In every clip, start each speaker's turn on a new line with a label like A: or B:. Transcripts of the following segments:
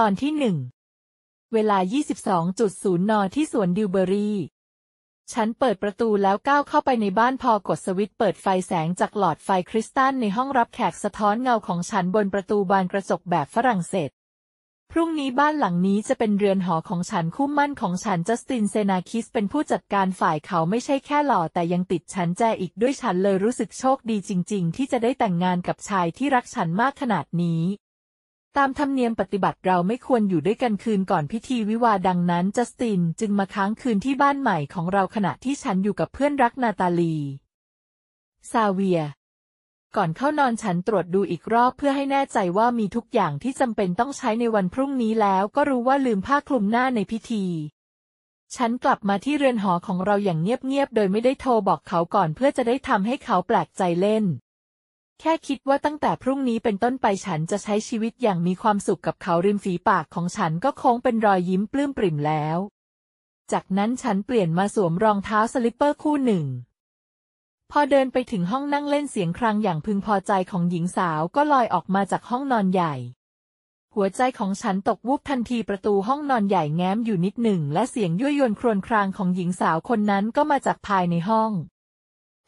A: ตอนที่หนึ่ง เวลา 22.0นที่สวนดิวเบอรี่ ฉันเปิดประตูแล้วก้าวเข้าไปในบ้านพอกดสวิตช์เปิดไฟแสงจากหลอดไฟคริสตัลในห้องรับแขกสะท้อนเงาของฉันบนประตูบานกระจกแบบฝรั่งเศส พรุ่งนี้บ้านหลังนี้จะเป็นเรือนหอของฉันคู่มั่นของฉันจัสตินเซนาคิสเป็นผู้จัดการฝ่ายเขาไม่ใช่แค่หล่อแต่ยังติดฉันแจอีกด้วยฉันเลยรู้สึกโชคดีจริง ๆ ที่จะได้แต่งงานกับชายที่รักฉันมากขนาดนี้ตามธรรมเนียมปฏิบัติเราไม่ควรอยู่ด้วยกันคืนก่อนพิธีวิวาดังนั้นจัสตินจึงมาค้างคืนที่บ้านใหม่ของเราขณะที่ฉันอยู่กับเพื่อนรักนาตาลี ซาเวีย ก่อนเข้านอนฉันตรวจดูอีกรอบเพื่อให้แน่ใจว่ามีทุกอย่างที่จำเป็นต้องใช้ในวันพรุ่งนี้แล้วก็รู้ว่าลืมผ้าคลุมหน้าในพิธี ฉันกลับมาที่เรือนหอของเราอย่างเงียบๆโดยไม่ได้โทรบอกเขาก่อนเพื่อจะได้ทำให้เขาแปลกใจเล่นแค่คิดว่าตั้งแต่พรุ่งนี้เป็นต้นไปฉันจะใช้ชีวิตอย่างมีความสุขกับเขาริมฝีปากของฉันก็คงเป็นรอยยิ้มปลื้มปริ่มแล้ว จากนั้นฉันเปลี่ยนมาสวมรองเท้าสลิปเปอร์คู่หนึ่ง พอเดินไปถึงห้องนั่งเล่นเสียงครางอย่างพึงพอใจของหญิงสาวก็ลอยออกมาจากห้องนอนใหญ่ หัวใจของฉันตกวูบทันทีประตูห้องนอนใหญ่แง้มอยู่นิดหนึ่ง และเสียงยั่วยวนครวญครางของหญิงสาวคนนั้นก็มาจากภายในห้อง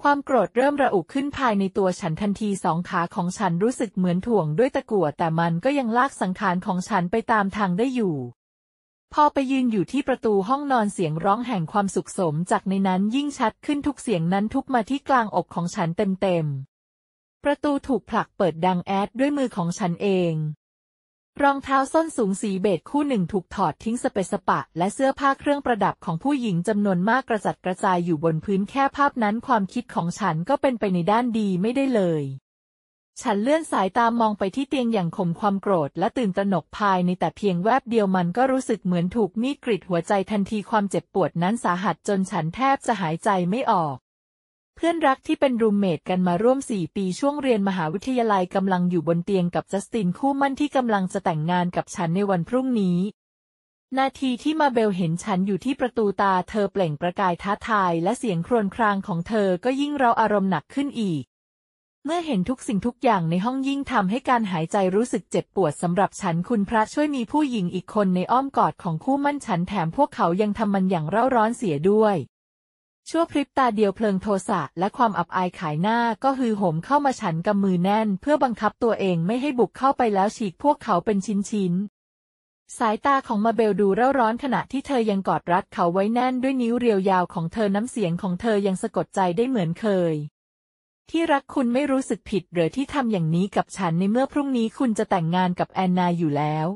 A: ความโกรธเริ่มระอุขึ้นภายในตัวฉันทันทีสองขาของฉันรู้สึกเหมือนถ่วงด้วยตะกั่วแต่มันก็ยังลากสังขารของฉันไปตามทางได้อยู่ พอไปยืนอยู่ที่ประตูห้องนอนเสียงร้องแห่งความสุขสม จากในนั้นยิ่งชัดขึ้นทุกเสียงนั้นทุกมาที่กลางอกของฉันเต็มๆประตูถูกผลักเปิดดังแอดด้วยมือของฉันเองรองเท้าส้นสูงสีเบจคู่หนึ่งถูกถอดทิ้งสเปสปะและเสื้อผ้าเครื่องประดับของผู้หญิงจำนวนมากกระจัดกระจายอยู่บนพื้นแค่ภาพนั้นความคิดของฉันก็เป็นไปในด้านดีไม่ได้เลย ฉันเลื่อนสายตามองไปที่เตียงอย่างข่มความโกรธและตื่นตระหนกภายในแต่เพียงแวบเดียวมันก็รู้สึกเหมือนถูกมีดกรีดหัวใจทันทีความเจ็บปวดนั้นสาหัสจนฉันแทบจะหายใจไม่ออกเพื่อนรักที่เป็นรูมเมทกันมาร่วม 4 ปีช่วงเรียนมหาวิทยาลัยกำลังอยู่บนเตียงกับจัสตินคู่มั่นที่กำลังจะแต่งงานกับฉันในวันพรุ่งนี้ นาทีที่มาเบลเห็นฉันอยู่ที่ประตูตาเธอเปล่งประกายท้าทายและเสียงครวญครางของเธอก็ยิ่งเราอารมณ์หนักขึ้นอีก เมื่อเห็นทุกสิ่งทุกอย่างในห้องยิ่งทำให้การหายใจรู้สึกเจ็บปวดสำหรับฉันคุณพระช่วยมีผู้หญิงอีกคนในอ้อมกอดของคู่มั่นฉันแถมพวกเขายังทำมันอย่างเร่าร้อนเสียด้วยชั่วพริบตาเดียวเพลิงโทสะและความอับอายขายหน้าก็ฮือโหมเข้ามาฉันกำมือแน่น เพื่อบังคับตัวเองไม่ให้บุกเข้าไปแล้วฉีกพวกเขาเป็นชิ้นๆ สายตาของมาเบลดูเร่าร้อนขณะที่เธอยังกอดรัดเขาไว้แน่นด้วยนิ้วเรียวยาวของเธอน้ำเสียงของเธอยังสะกดใจได้เหมือนเคย ที่รักคุณไม่รู้สึกผิดหรือที่ทำอย่างนี้กับฉันในเมื่อพรุ่งนี้คุณจะแต่งงานกับแอนนาอยู่แล้ว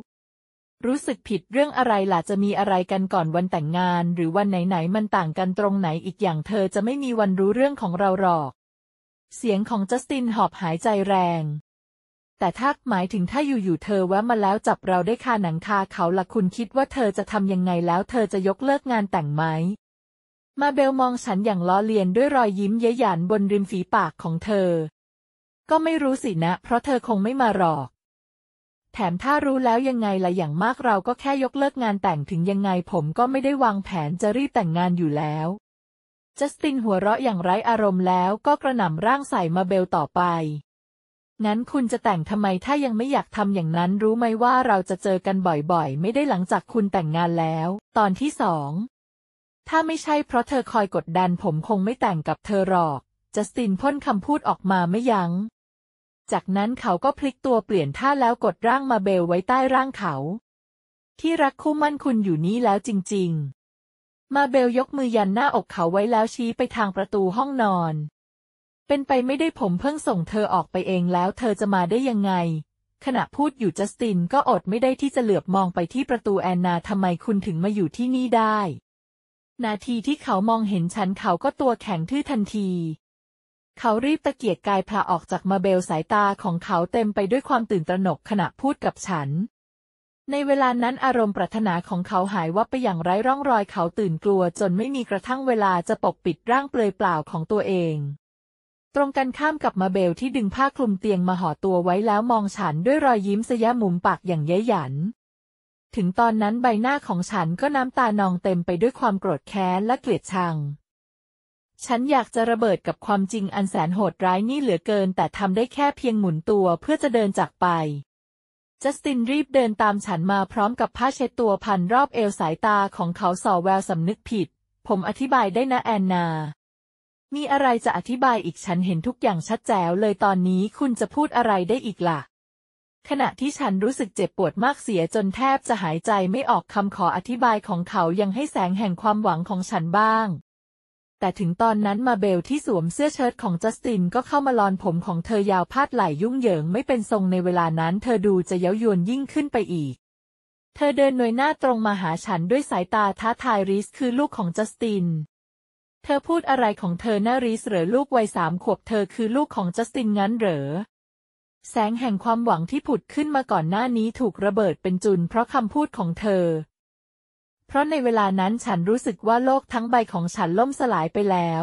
A: รู้สึกผิดเรื่องอะไรล่ะจะมีอะไรกันก่อนวันแต่งงานหรือวันไหนๆมันต่างกันตรงไหนอีกอย่างเธอจะไม่มีวันรู้เรื่องของเราหรอก เสียงของจัสตินหอบหายใจแรง แต่ถ้าหมายถึงถ้าอยู่ๆเธอแวะมาแล้วจับเราได้คาหนังคาเขาล่ะคุณคิดว่าเธอจะทำยังไงแล้วเธอจะยกเลิกงานแต่งไหมมาเบลมองฉันอย่างล้อเลียนด้วยรอยยิ้มเย้ยหยันบนริมฝีปากของเธอ ก็ไม่รู้สินะ เพราะเธอคงไม่มาหรอกแถมถ้ารู้แล้วยังไงละอย่างมากเราก็แค่ยกเลิกงานแต่งถึงยังไงผมก็ไม่ได้วางแผนจะรีบแต่งงานอยู่แล้ว จัสตินหัวเราะอย่างไร้อารมณ์แล้วก็กระหน่ำร่างใส่มาเบลต่อไป งั้นคุณจะแต่งทำไมถ้ายังไม่อยากทำอย่างนั้นรู้ไหมว่าเราจะเจอกันบ่อยๆ ไม่ได้หลังจากคุณแต่งงานแล้ว ตอนที่สองถ้าไม่ใช่เพราะเธอคอยกดดันผมคงไม่แต่งกับเธอหรอกจัสตินพ่นคำพูดออกมาไม่ยัง้งจากนั้นเขาก็พลิกตัวเปลี่ยนท่าแล้วกดร่างมาเบลไว้ใต้ร่างเขา ที่รักคู่มั่นคุณอยู่นี้แล้วจริงๆ มาเบลยกมือยันหน้าอกเขาไว้แล้วชี้ไปทางประตูห้องนอน เป็นไปไม่ได้ผมเพิ่งส่งเธอออกไปเองแล้วเธอจะมาได้ยังไง ขณะพูดอยู่จัสตินก็อดไม่ได้ที่จะเหลือบมองไปที่ประตูแอนนาทำไมคุณถึงมาอยู่ที่นี่ได้ นาทีที่เขามองเห็นฉันเขาก็ตัวแข็งทื่อทันทีเขารีบตะเกียกกายพลาออกจากมาเบลสายตาของเขาเต็มไปด้วยความตื่นตระหนกขณะพูดกับฉัน ในเวลานั้นอารมณ์ปรารถนาของเขาหายวับไปอย่างไร้ร่องรอยเขาตื่นกลัวจนไม่มีกระทั่งเวลาจะปกปิดร่างเปลือยเปล่าของตัวเอง ตรงกันข้ามกับมาเบลที่ดึงผ้าคลุมเตียงมาห่อตัวไว้แล้วมองฉันด้วยรอยยิ้มสยะมุมปากอย่างเย้ยหยัน ถึงตอนนั้นใบหน้าของฉันก็น้ำตานองเต็มไปด้วยความโกรธแค้นและเกลียดชังฉันอยากจะระเบิดกับความจริงอันแสนโหดร้ายนี่เหลือเกิน แต่ทำได้แค่เพียงหมุนตัวเพื่อจะเดินจากไป จัสตินรีบเดินตามฉันมาพร้อมกับผ้าเช็ดตัวพันรอบเอวสายตาของเขาส่อแววสำนึกผิด ผมอธิบายได้นะแอนนา มีอะไรจะอธิบายอีกฉันเห็นทุกอย่างชัดแจ๋วเลยตอนนี้คุณจะพูดอะไรได้อีกละ่ะ ขณะที่ฉันรู้สึกเจ็บปวดมากเสียจนแทบจะหายใจไม่ออกคำขออธิบายของเขายังให้แสงแห่งความหวังของฉันบ้างแต่ถึงตอนนั้นมาเบลที่สวมเสื้อเชิ้ตของจัสตินก็เข้ามาลอนผมของเธอยาวพาดไหลยุ่งเหยิงไม่เป็นทรงในเวลานั้นเธอดูจะเย้ายวนยิ่งขึ้นไปอีก เธอเดินหน่วยหน้าตรงมาหาฉันด้วยสายตาท้าทายริสคือลูกของจัสติน เธอพูดอะไรของเธอหน้าริสหรือลูกวัยสามขวบเธอคือลูกของจัสตินงั้นเหรอ แสงแห่งความหวังที่ผุดขึ้นมาก่อนหน้านี้ถูกระเบิดเป็นจุนเพราะคำพูดของเธอเพราะในเวลานั้นฉันรู้สึกว่าโลกทั้งใบของฉันล่มสลายไปแล้ว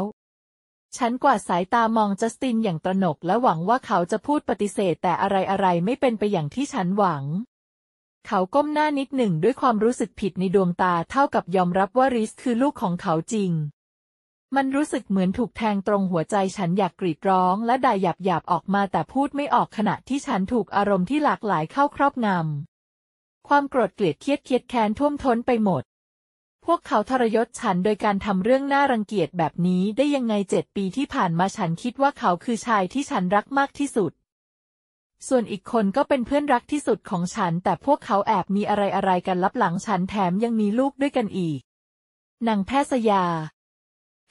A: ฉันกวาดสายตามองจัสตินอย่างตระหนกและหวังว่าเขาจะพูดปฏิเสธแต่อะไรอะไรไม่เป็นไปอย่างที่ฉันหวัง เขาก้มหน้านิดหนึ่งด้วยความรู้สึกผิดในดวงตาเท่ากับยอมรับว่าริสคือลูกของเขาจริง มันรู้สึกเหมือนถูกแทงตรงหัวใจ ฉันอยากกรีดร้อง และด่าหยาบออกมา แต่พูดไม่ออกขณะที่ฉันถูกอารมณ์ที่หลากหลายเข้าครอบงำ ความโกรธเกลียดเคียดเคียดแค้นท่วมท้นไปหมดพวกเขาทรยศฉันโดยการทำเรื่องน่ารังเกียจแบบนี้ได้ยังไงเจ็ดปีที่ผ่านมาฉันคิดว่าเขาคือชายที่ฉันรักมากที่สุด ส่วนอีกคนก็เป็นเพื่อนรักที่สุดของฉันแต่พวกเขาแอบมีอะไรอะไรกันลับหลังฉันแถมยังมีลูกด้วยกันอีก นางแพทยา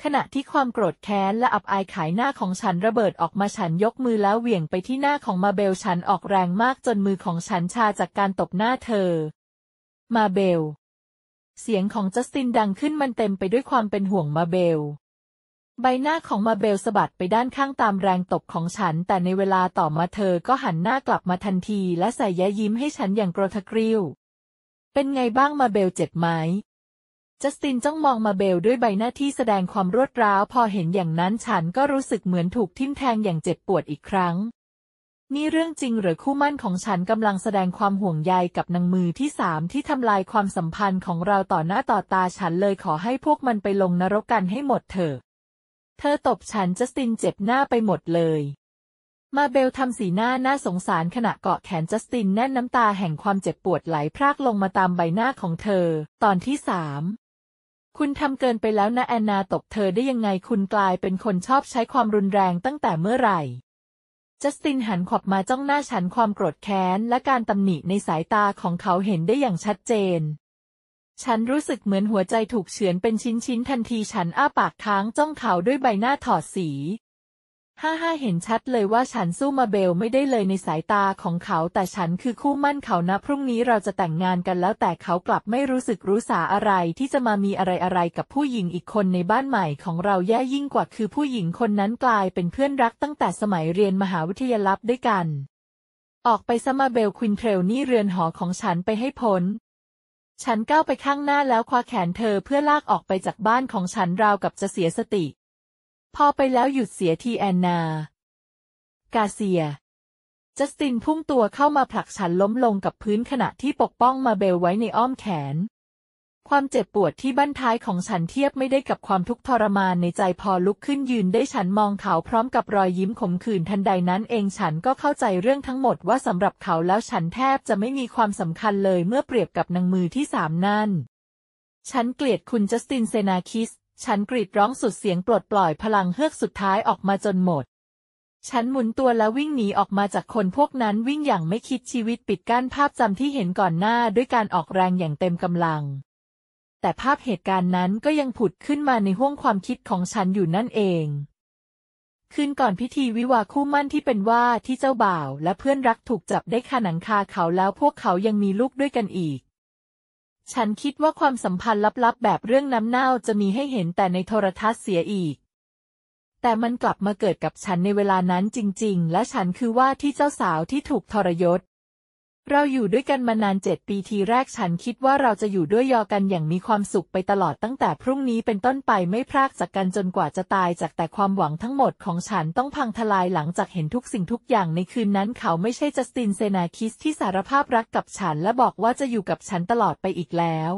A: ขณะที่ความโกรธแค้นและอับอายขายหน้าของฉันระเบิดออกมาฉันยกมือแล้วเหวี่ยงไปที่หน้าของมาเบลฉันออกแรงมากจนมือของฉันชาจากการตบหน้าเธอ มาเบลเสียงของจัสตินดังขึ้นมันเต็มไปด้วยความเป็นห่วงมาเบล ใบหน้าของมาเบลสะบัดไปด้านข้างตามแรงตบของฉัน แต่ในเวลาต่อมาเธอก็หันหน้ากลับมาทันทีและใส่แย้ยิ้มให้ฉันอย่างกระทกริ้วเป็นไงบ้างมาเบลเจ็บไหมจัสตินจ้องมองมาเบลด้วยใบหน้าที่แสดงความรวดร้าว พอเห็นอย่างนั้นฉันก็รู้สึกเหมือนถูกทิ่มแทงอย่างเจ็บปวดอีกครั้งนี่เรื่องจริงหรือคู่มั่นของฉันกำลังแสดงความห่วงใยกับนางมือที่สามที่ทำลายความสัมพันธ์ของเราต่อหน้าต่อตาฉันเลยขอให้พวกมันไปลงนรกกันให้หมดเถอะ เธอตบฉันจัสตินเจ็บหน้าไปหมดเลย มาเบลทำสีหน้าน่าสงสารขณะเกาะแขนจัสตินแน่นน้ำตาแห่งความเจ็บปวดไหลพรากลงมาตามใบหน้าของเธอ ตอนที่สามคุณทำเกินไปแล้วนะแอนนาตบเธอได้ยังไงคุณกลายเป็นคนชอบใช้ความรุนแรงตั้งแต่เมื่อไหร่จัสตินหันขวับมาจ้องหน้าฉันความโกรธแค้น และการตำหนิในสายตาของเขาเห็นได้อย่างชัดเจน ฉันรู้สึกเหมือนหัวใจถูกเฉือนเป็นชิ้นๆทันที ฉันอ้าปากค้างจ้องเขาด้วยใบหน้าถอดสีฮ่าฮ่าเห็นชัดเลยว่าฉันสู้มาเบลไม่ได้เลยในสายตาของเขาแต่ฉันคือคู่มั่นเขานะพรุ่งนี้เราจะแต่งงานกันแล้วแต่เขากลับไม่รู้สึกรู้สาอะไร ที่จะมามีอะไรอะไรกับผู้หญิงอีกคนในบ้านใหม่ของเราแย่ยิ่งกว่าคือผู้หญิงคนนั้นกลายเป็นเพื่อนรักตั้งแต่สมัยเรียนมหาวิทยาลัยด้วยกัน ออกไปซะมาเบลควินเทรลนี่เรือนหอของฉันไปให้พ้นฉันก้าวไปข้างหน้าแล้วคว้าแขนเธอเพื่อลากออกไปจากบ้านของฉันราวกับจะเสียสติพอไปแล้วหยุดเสียทีแอนนา กาเซียจัสตินพุ่งตัวเข้ามาผลักฉันล้มลงกับพื้นขณะที่ปกป้องมาเบลไว้ในอ้อมแขน ความเจ็บปวดที่บั้นท้ายของฉันเทียบไม่ได้กับความทุกข์ทรมานในใจพอลุกขึ้นยืนได้ฉันมองเขาพร้อมกับรอยยิ้มขมขื่นทันใดนั้นเองฉันก็เข้าใจเรื่องทั้งหมดว่าสำหรับเขาแล้วฉันแทบจะไม่มีความสำคัญเลยเมื่อเปรียบกับนางมือที่สามนั่น ฉันเกลียดคุณจัสตินเซนาคิสฉันกรีดร้องสุดเสียงปลดปล่อยพลังเฮือกสุดท้ายออกมาจนหมด ฉันหมุนตัวแล้ววิ่งหนีออกมาจากคนพวกนั้นวิ่งอย่างไม่คิดชีวิตปิดกั้นภาพจำที่เห็นก่อนหน้าด้วยการออกแรงอย่างเต็มกำลัง แต่ภาพเหตุการณ์นั้นก็ยังผุดขึ้นมาในห้วงความคิดของฉันอยู่นั่นเองคืนก่อนพิธีวิวาคู่มั่นที่เป็นว่าที่เจ้าบ่าวและเพื่อนรักถูกจับได้คาหนังคาเขาแล้ว พวกเขายังมีลูกด้วยกันอีกฉันคิดว่าความสัมพันธ์ลับๆ แบบเรื่องน้ำเน่าจะมีให้เห็นแต่ในโทรทัศน์เสียอีก แต่มันกลับมาเกิดกับฉันในเวลานั้นจริง ๆ และฉันคือว่าที่เจ้าสาวที่ถูกทรยศเราอยู่ด้วยกันมานานเจ็ดปีทีแรกฉันคิดว่าเราจะอยู่ด้วยยอกันอย่างมีความสุขไปตลอดตั้งแต่พรุ่งนี้เป็นต้นไปไม่พรากจากกันจนกว่าจะตาย จากแต่ความหวังทั้งหมดของฉันต้องพังทลายหลังจากเห็นทุกสิ่งทุกอย่างในคืนนั้นเขาไม่ใช่จัสตินเซนาคิสที่สารภาพรักกับฉันและบอกว่าจะอยู่กับฉันตลอดไปอีกแล้ว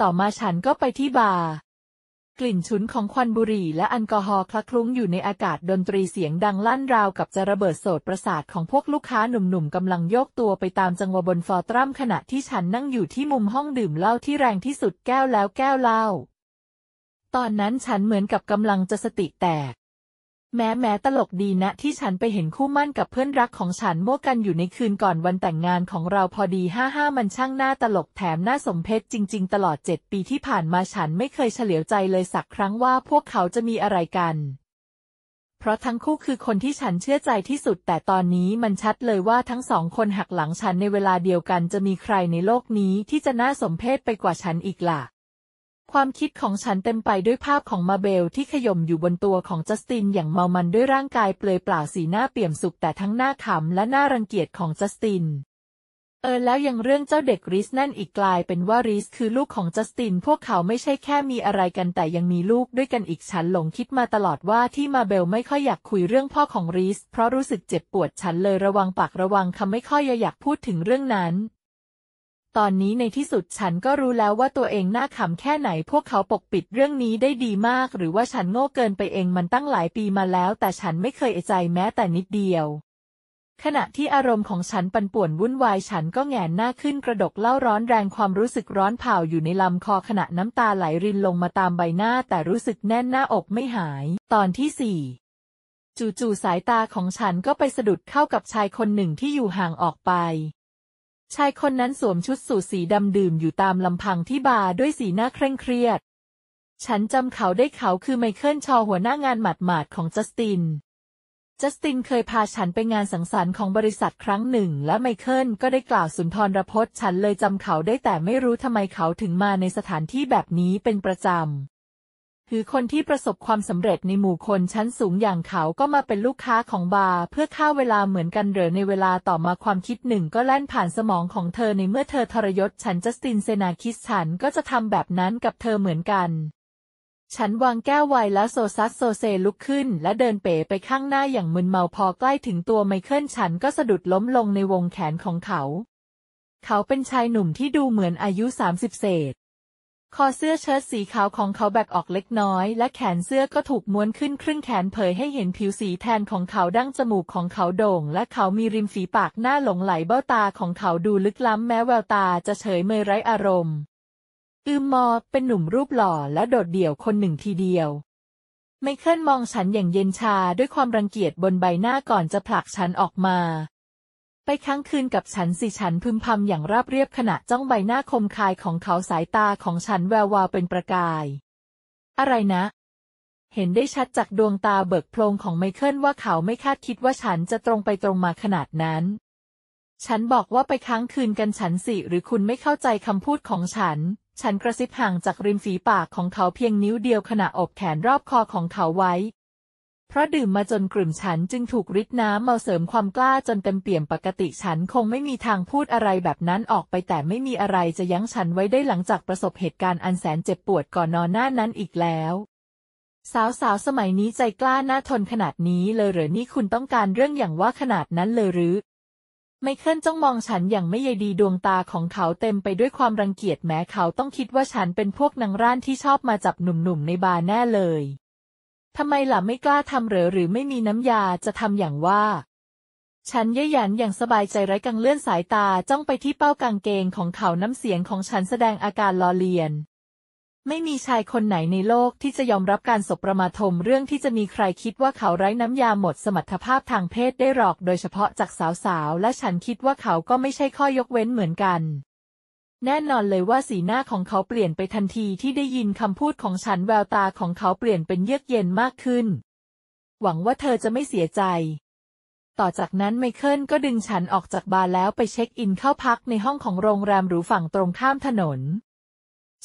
A: ต่อมาฉันก็ไปที่บาร์กลิ่นฉุนของควันบุหรี่และแอลกอฮอล์คละคลุ้งอยู่ในอากาศดนตรีเสียงดังลั่นราวกับจะระเบิดโสดประสาทของพวกลูกค้าหนุ่มๆกำลังโยกตัวไปตามจังหวะบนฟอร์ตรัมขณะที่ฉันนั่งอยู่ที่มุมห้องดื่มเหล้าที่แรงที่สุดแก้วแล้วแก้วเหล้าตอนนั้นฉันเหมือนกับกำลังจะสติแตกแม้แม้ตลกดีนะ ที่ฉันไปเห็นคู่มั่นกับเพื่อนรักของฉันมัวกันอยู่ในคืนก่อนวันแต่งงานของเราพอดีห้าห้ามันช่างหน้าตลกแถมหน้าสมเพชจริงๆตลอดเจ็ดปีที่ผ่านมาฉันไม่เคยเฉลียวใจเลยสักครั้งว่าพวกเขาจะมีอะไรกัน เพราะทั้งคู่คือคนที่ฉันเชื่อใจที่สุดแต่ตอนนี้มันชัดเลยว่าทั้งสองคนหักหลังฉันในเวลาเดียวกัน จะมีใครในโลกนี้ที่จะน่าสมเพชไปกว่าฉันอีกล่ะความคิดของฉันเต็มไปด้วยภาพของมาเบลที่ขย่มอยู่บนตัวของจัสตินอย่างเมามันด้วยร่างกายเปลือยเปล่าสีหน้าเปี่ยมสุขแต่ทั้งหน้าขำและหน้ารังเกียจของจัสติน เออแล้วยังเรื่องเจ้าเด็กริสนั่นอีกกลายเป็นว่าริสคือลูกของจัสตินพวกเขาไม่ใช่แค่มีอะไรกันแต่ยังมีลูกด้วยกันอีกฉันหลงคิดมาตลอดว่าที่มาเบลไม่ค่อยอยากคุยเรื่องพ่อของริสเพราะรู้สึกเจ็บปวดฉันเลยระวังปากระวังคำไม่ค่อยอยากพูดถึงเรื่องนั้นตอนนี้ในที่สุดฉันก็รู้แล้วว่าตัวเองน่าขำแค่ไหนพวกเขาปกปิดเรื่องนี้ได้ดีมาก หรือว่าฉันโง่เกินไปเองมันตั้งหลายปีมาแล้วแต่ฉันไม่เคยเอใจแม้แต่นิดเดียว ขณะที่อารมณ์ของฉันปันป่วนวุ่นวายฉันก็แงนหน้าขึ้นกระดกเล่าร้อนแรงความรู้สึกร้อนเผาอยู่ในลำคอขณะน้ำตาไหลรินลงมาตามใบหน้าแต่รู้สึกแน่นหน้าอกไม่หาย ตอนที่สี่จู่ๆสายตาของฉันก็ไปสะดุดเข้ากับชายคนหนึ่งที่อยู่ห่างออกไปชายคนนั้นสวมชุดสูทสีดำดื่มอยู่ตามลำพังที่บาร์ด้วยสีหน้าเคร่งเครียด ฉันจำเขาได้เขาคือไมเคิลชอหัวหน้างานหมาดๆของจัสติน จัสตินเคยพาฉันไปงานสังสรรค์ของบริษัทครั้งหนึ่ง และไมเคิลก็ได้กล่าวสุนทรพจน์ฉันเลยจำเขาได้แต่ไม่รู้ทำไมเขาถึงมาในสถานที่แบบนี้เป็นประจำหรือคนที่ประสบความสำเร็จในหมู่คนชั้นสูงอย่างเขาก็มาเป็นลูกค้าของบาร์เพื่อฆ่าเวลาเหมือนกันเหรอในเวลาต่อมาความคิดหนึ่งก็แล่นผ่านสมองของเธอในเมื่อเธอทรยศฉันจัสตินเซนาคิสฉันก็จะทำแบบนั้นกับเธอเหมือนกัน ฉันวางแก้วไวแล้วโซซัสโซเซลุกขึ้น และเดินเป๋ไปข้างหน้าอย่างมึนเมาพอใกล้ถึงตัวไมเคิลฉันก็สะดุดล้มลงในวงแขนของเขา เขาเป็นชายหนุ่มที่ดูเหมือนอายุสามสิบเศษคอเสื้อเชิ้ตสีขาวของเขาแบกออกเล็กน้อย และแขนเสื้อก็ถูกม้วนขึ้นครึ่งแขนเผยให้เห็นผิวสีแทนของเขาดั้งจมูกของเขาโด่ง และเขามีริมฝีปากหน้าหลงไหลเบ้าตาของเขาดูลึกล้ำแม้แววตาจะเฉยเมยไร้อารมณ์ อืมมอเป็นหนุ่มรูปหล่อและโดดเดี่ยวคนหนึ่งทีเดียว ไม่เคลื่อนมองฉันอย่างเย็นชาด้วยความรังเกียจบนใบหน้าก่อนจะผลักฉันออกมาไปค้างคืนกับฉันสิฉันพึมพำอย่างราบเรียบขณะจ้องใบหน้าคมคายของเขาสายตาของฉันแวววาวเป็นประกาย อะไรนะ เห็นได้ชัดจากดวงตาเบิกโพลงของไมเคิลว่าเขาไม่คาดคิดว่าฉันจะตรงไปตรงมาขนาดนั้น ฉันบอกว่าไปค้างคืนกันฉันสิหรือคุณไม่เข้าใจคำพูดของฉัน ฉันกระซิบห่างจากริมฝีปากของเขาเพียงนิ้วเดียวขณะอบแขนรอบคอของเขาไว้เพราะดื่มมาจนกลุ่มฉันจึงถูกริดน้ำเมาเสริมความกล้าจนเต็มเปี่ยมปกติฉันคงไม่มีทางพูดอะไรแบบนั้นออกไปแต่ไม่มีอะไรจะยั้งฉันไว้ได้หลังจากประสบเหตุการณ์อันแสนเจ็บปวดก่อนนอนหน้านั้นอีกแล้ว สาวสาวสมัยนี้ใจกล้าหน้าทนขนาดนี้เลยหรือนี่คุณต้องการเรื่องอย่างว่าขนาดนั้นเลยหรือไมเคิลจ้องมองฉันอย่างไม่ใยดีดวงตาของเขาเต็มไปด้วยความรังเกียจแม้เขาต้องคิดว่าฉันเป็นพวกนางร้านที่ชอบมาจับหนุ่มๆในบาร์แน่เลยทำไมล่ะไม่กล้าทำเหรอ หรือไม่มีน้ำยาจะทำอย่างว่า ฉันเย่หยันอย่างสบายใจไร้กังเลื่อนสายตาจ้องไปที่เป้ากางเกงของเขาน้ำเสียงของฉันแสดงอาการล้อเลียน ไม่มีชายคนไหนในโลกที่จะยอมรับการสบประมาทมเรื่องที่จะมีใครคิดว่าเขาไร้น้ำยาหมดสมรรถภาพทางเพศได้หรอก โดยเฉพาะจากสาวๆและฉันคิดว่าเขาก็ไม่ใช่ข้อยกเว้นเหมือนกันแน่นอนเลยว่าสีหน้าของเขาเปลี่ยนไปทันทีที่ได้ยินคำพูดของฉันแววตาของเขาเปลี่ยนเป็นเยือกเย็นมากขึ้น หวังว่าเธอจะไม่เสียใจ ต่อจากนั้นไมเคิลก็ดึงฉันออกจากบาร์แล้วไปเช็คอินเข้าพักในห้องของโรงแรมหรูฝั่งตรงข้ามถนน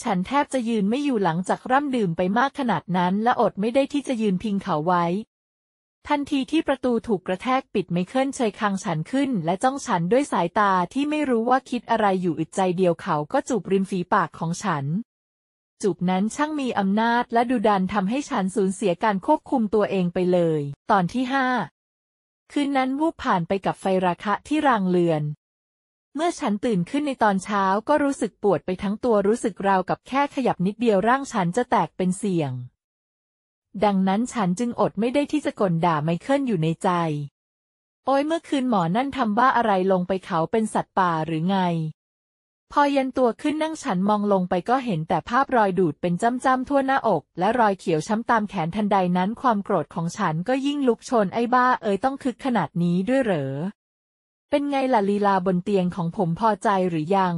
A: ฉันแทบจะยืนไม่อยู่หลังจากร่ำดื่มไปมากขนาดนั้นและอดไม่ได้ที่จะยืนพิงเขาไว้ทันทีที่ประตูถูกกระแทกปิดไมเคิลเฉยคางฉันขึ้น และจ้องฉันด้วยสายตาที่ไม่รู้ว่าคิดอะไรอยู่อึดใจเดียวเขาก็จูบริมฝีปากของฉันจูบนั้นช่างมีอำนาจ และดุดันทำให้ฉันสูญเสียการควบคุมตัวเองไปเลย ตอนที่ห้าคืนนั้นวูบผ่านไปกับไฟราคะที่รางเลือน เมื่อฉันตื่นขึ้นในตอนเช้าก็รู้สึกปวดไปทั้งตัวรู้สึกราวกับแค่ขยับนิดเดียวร่างฉันจะแตกเป็นเสี่ยงดังนั้นฉันจึงอดไม่ได้ที่จะกลด่าไมเคิลอยู่ในใจ โอ้ยเมื่อคืนหมอนั่นทำบ้าอะไรลงไปเขาเป็นสัตว์ป่าหรือไง พอยันตัวขึ้นนั่งฉันมองลงไปก็เห็นแต่ภาพรอยดูดเป็นจ้ำๆทั่วหน้าอก และรอยเขียวช้ำตามแขนทันใดนั้นความโกรธของฉันก็ยิ่งลุกชนไอ้บ้า เอ้ยต้องคึกขนาดนี้ด้วยเหรอ เป็นไงล่ะลีลาบนเตียงของผมพอใจหรือยัง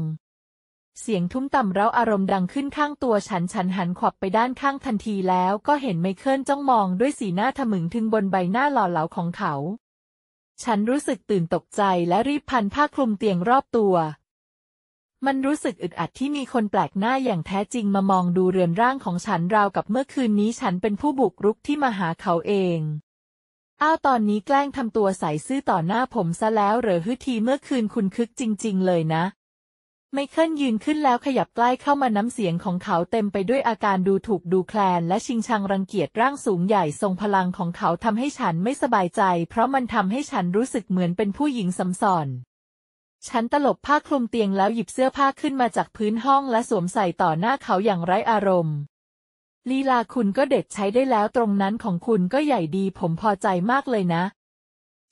A: เสียงทุ้มต่ำเร้าอารมณ์ดังขึ้นข้างตัวฉัน ฉันหันขวับไปด้านข้างทันทีแล้วก็เห็นไมเคิลจ้องมองด้วยสีหน้าทะมึงถึงบนใบหน้าหล่อเหลาของเขา ฉันรู้สึกตื่นตกใจ และรีบพันผ้าคลุมเตียงรอบตัว มันรู้สึกอึดอัดที่มีคนแปลกหน้าอย่างแท้จริงมามองดูเรือนร่างของฉันราวกับเมื่อคืนนี้ฉันเป็นผู้บุกรุกที่มาหาเขาเองอ้าวตอนนี้แกล้งทำตัวใส่ซื่อต่อหน้าผมซะแล้วเหรอฮึทีเมื่อคืนคุณคึกจริงๆเลยนะไมเคิลยืนขึ้นแล้วขยับใกล้เข้ามาน้ำเสียงของเขาเต็มไปด้วยอาการดูถูกดูแคลนและชิงชังรังเกียจร่างสูงใหญ่ทรงพลังของเขาทำให้ฉันไม่สบายใจ เพราะมันทำให้ฉันรู้สึกเหมือนเป็นผู้หญิงสำสอน ฉันตลบผ้าคลุมเตียงแล้วหยิบเสื้อผ้าขึ้นมาจากพื้นห้องและสวมใส่ต่อหน้าเขาอย่างไร้อารมณ์ ลีลาคุณก็เด็ดใช้ได้แล้ว ตรงนั้นของคุณก็ใหญ่ดีผมพอใจมากเลยนะ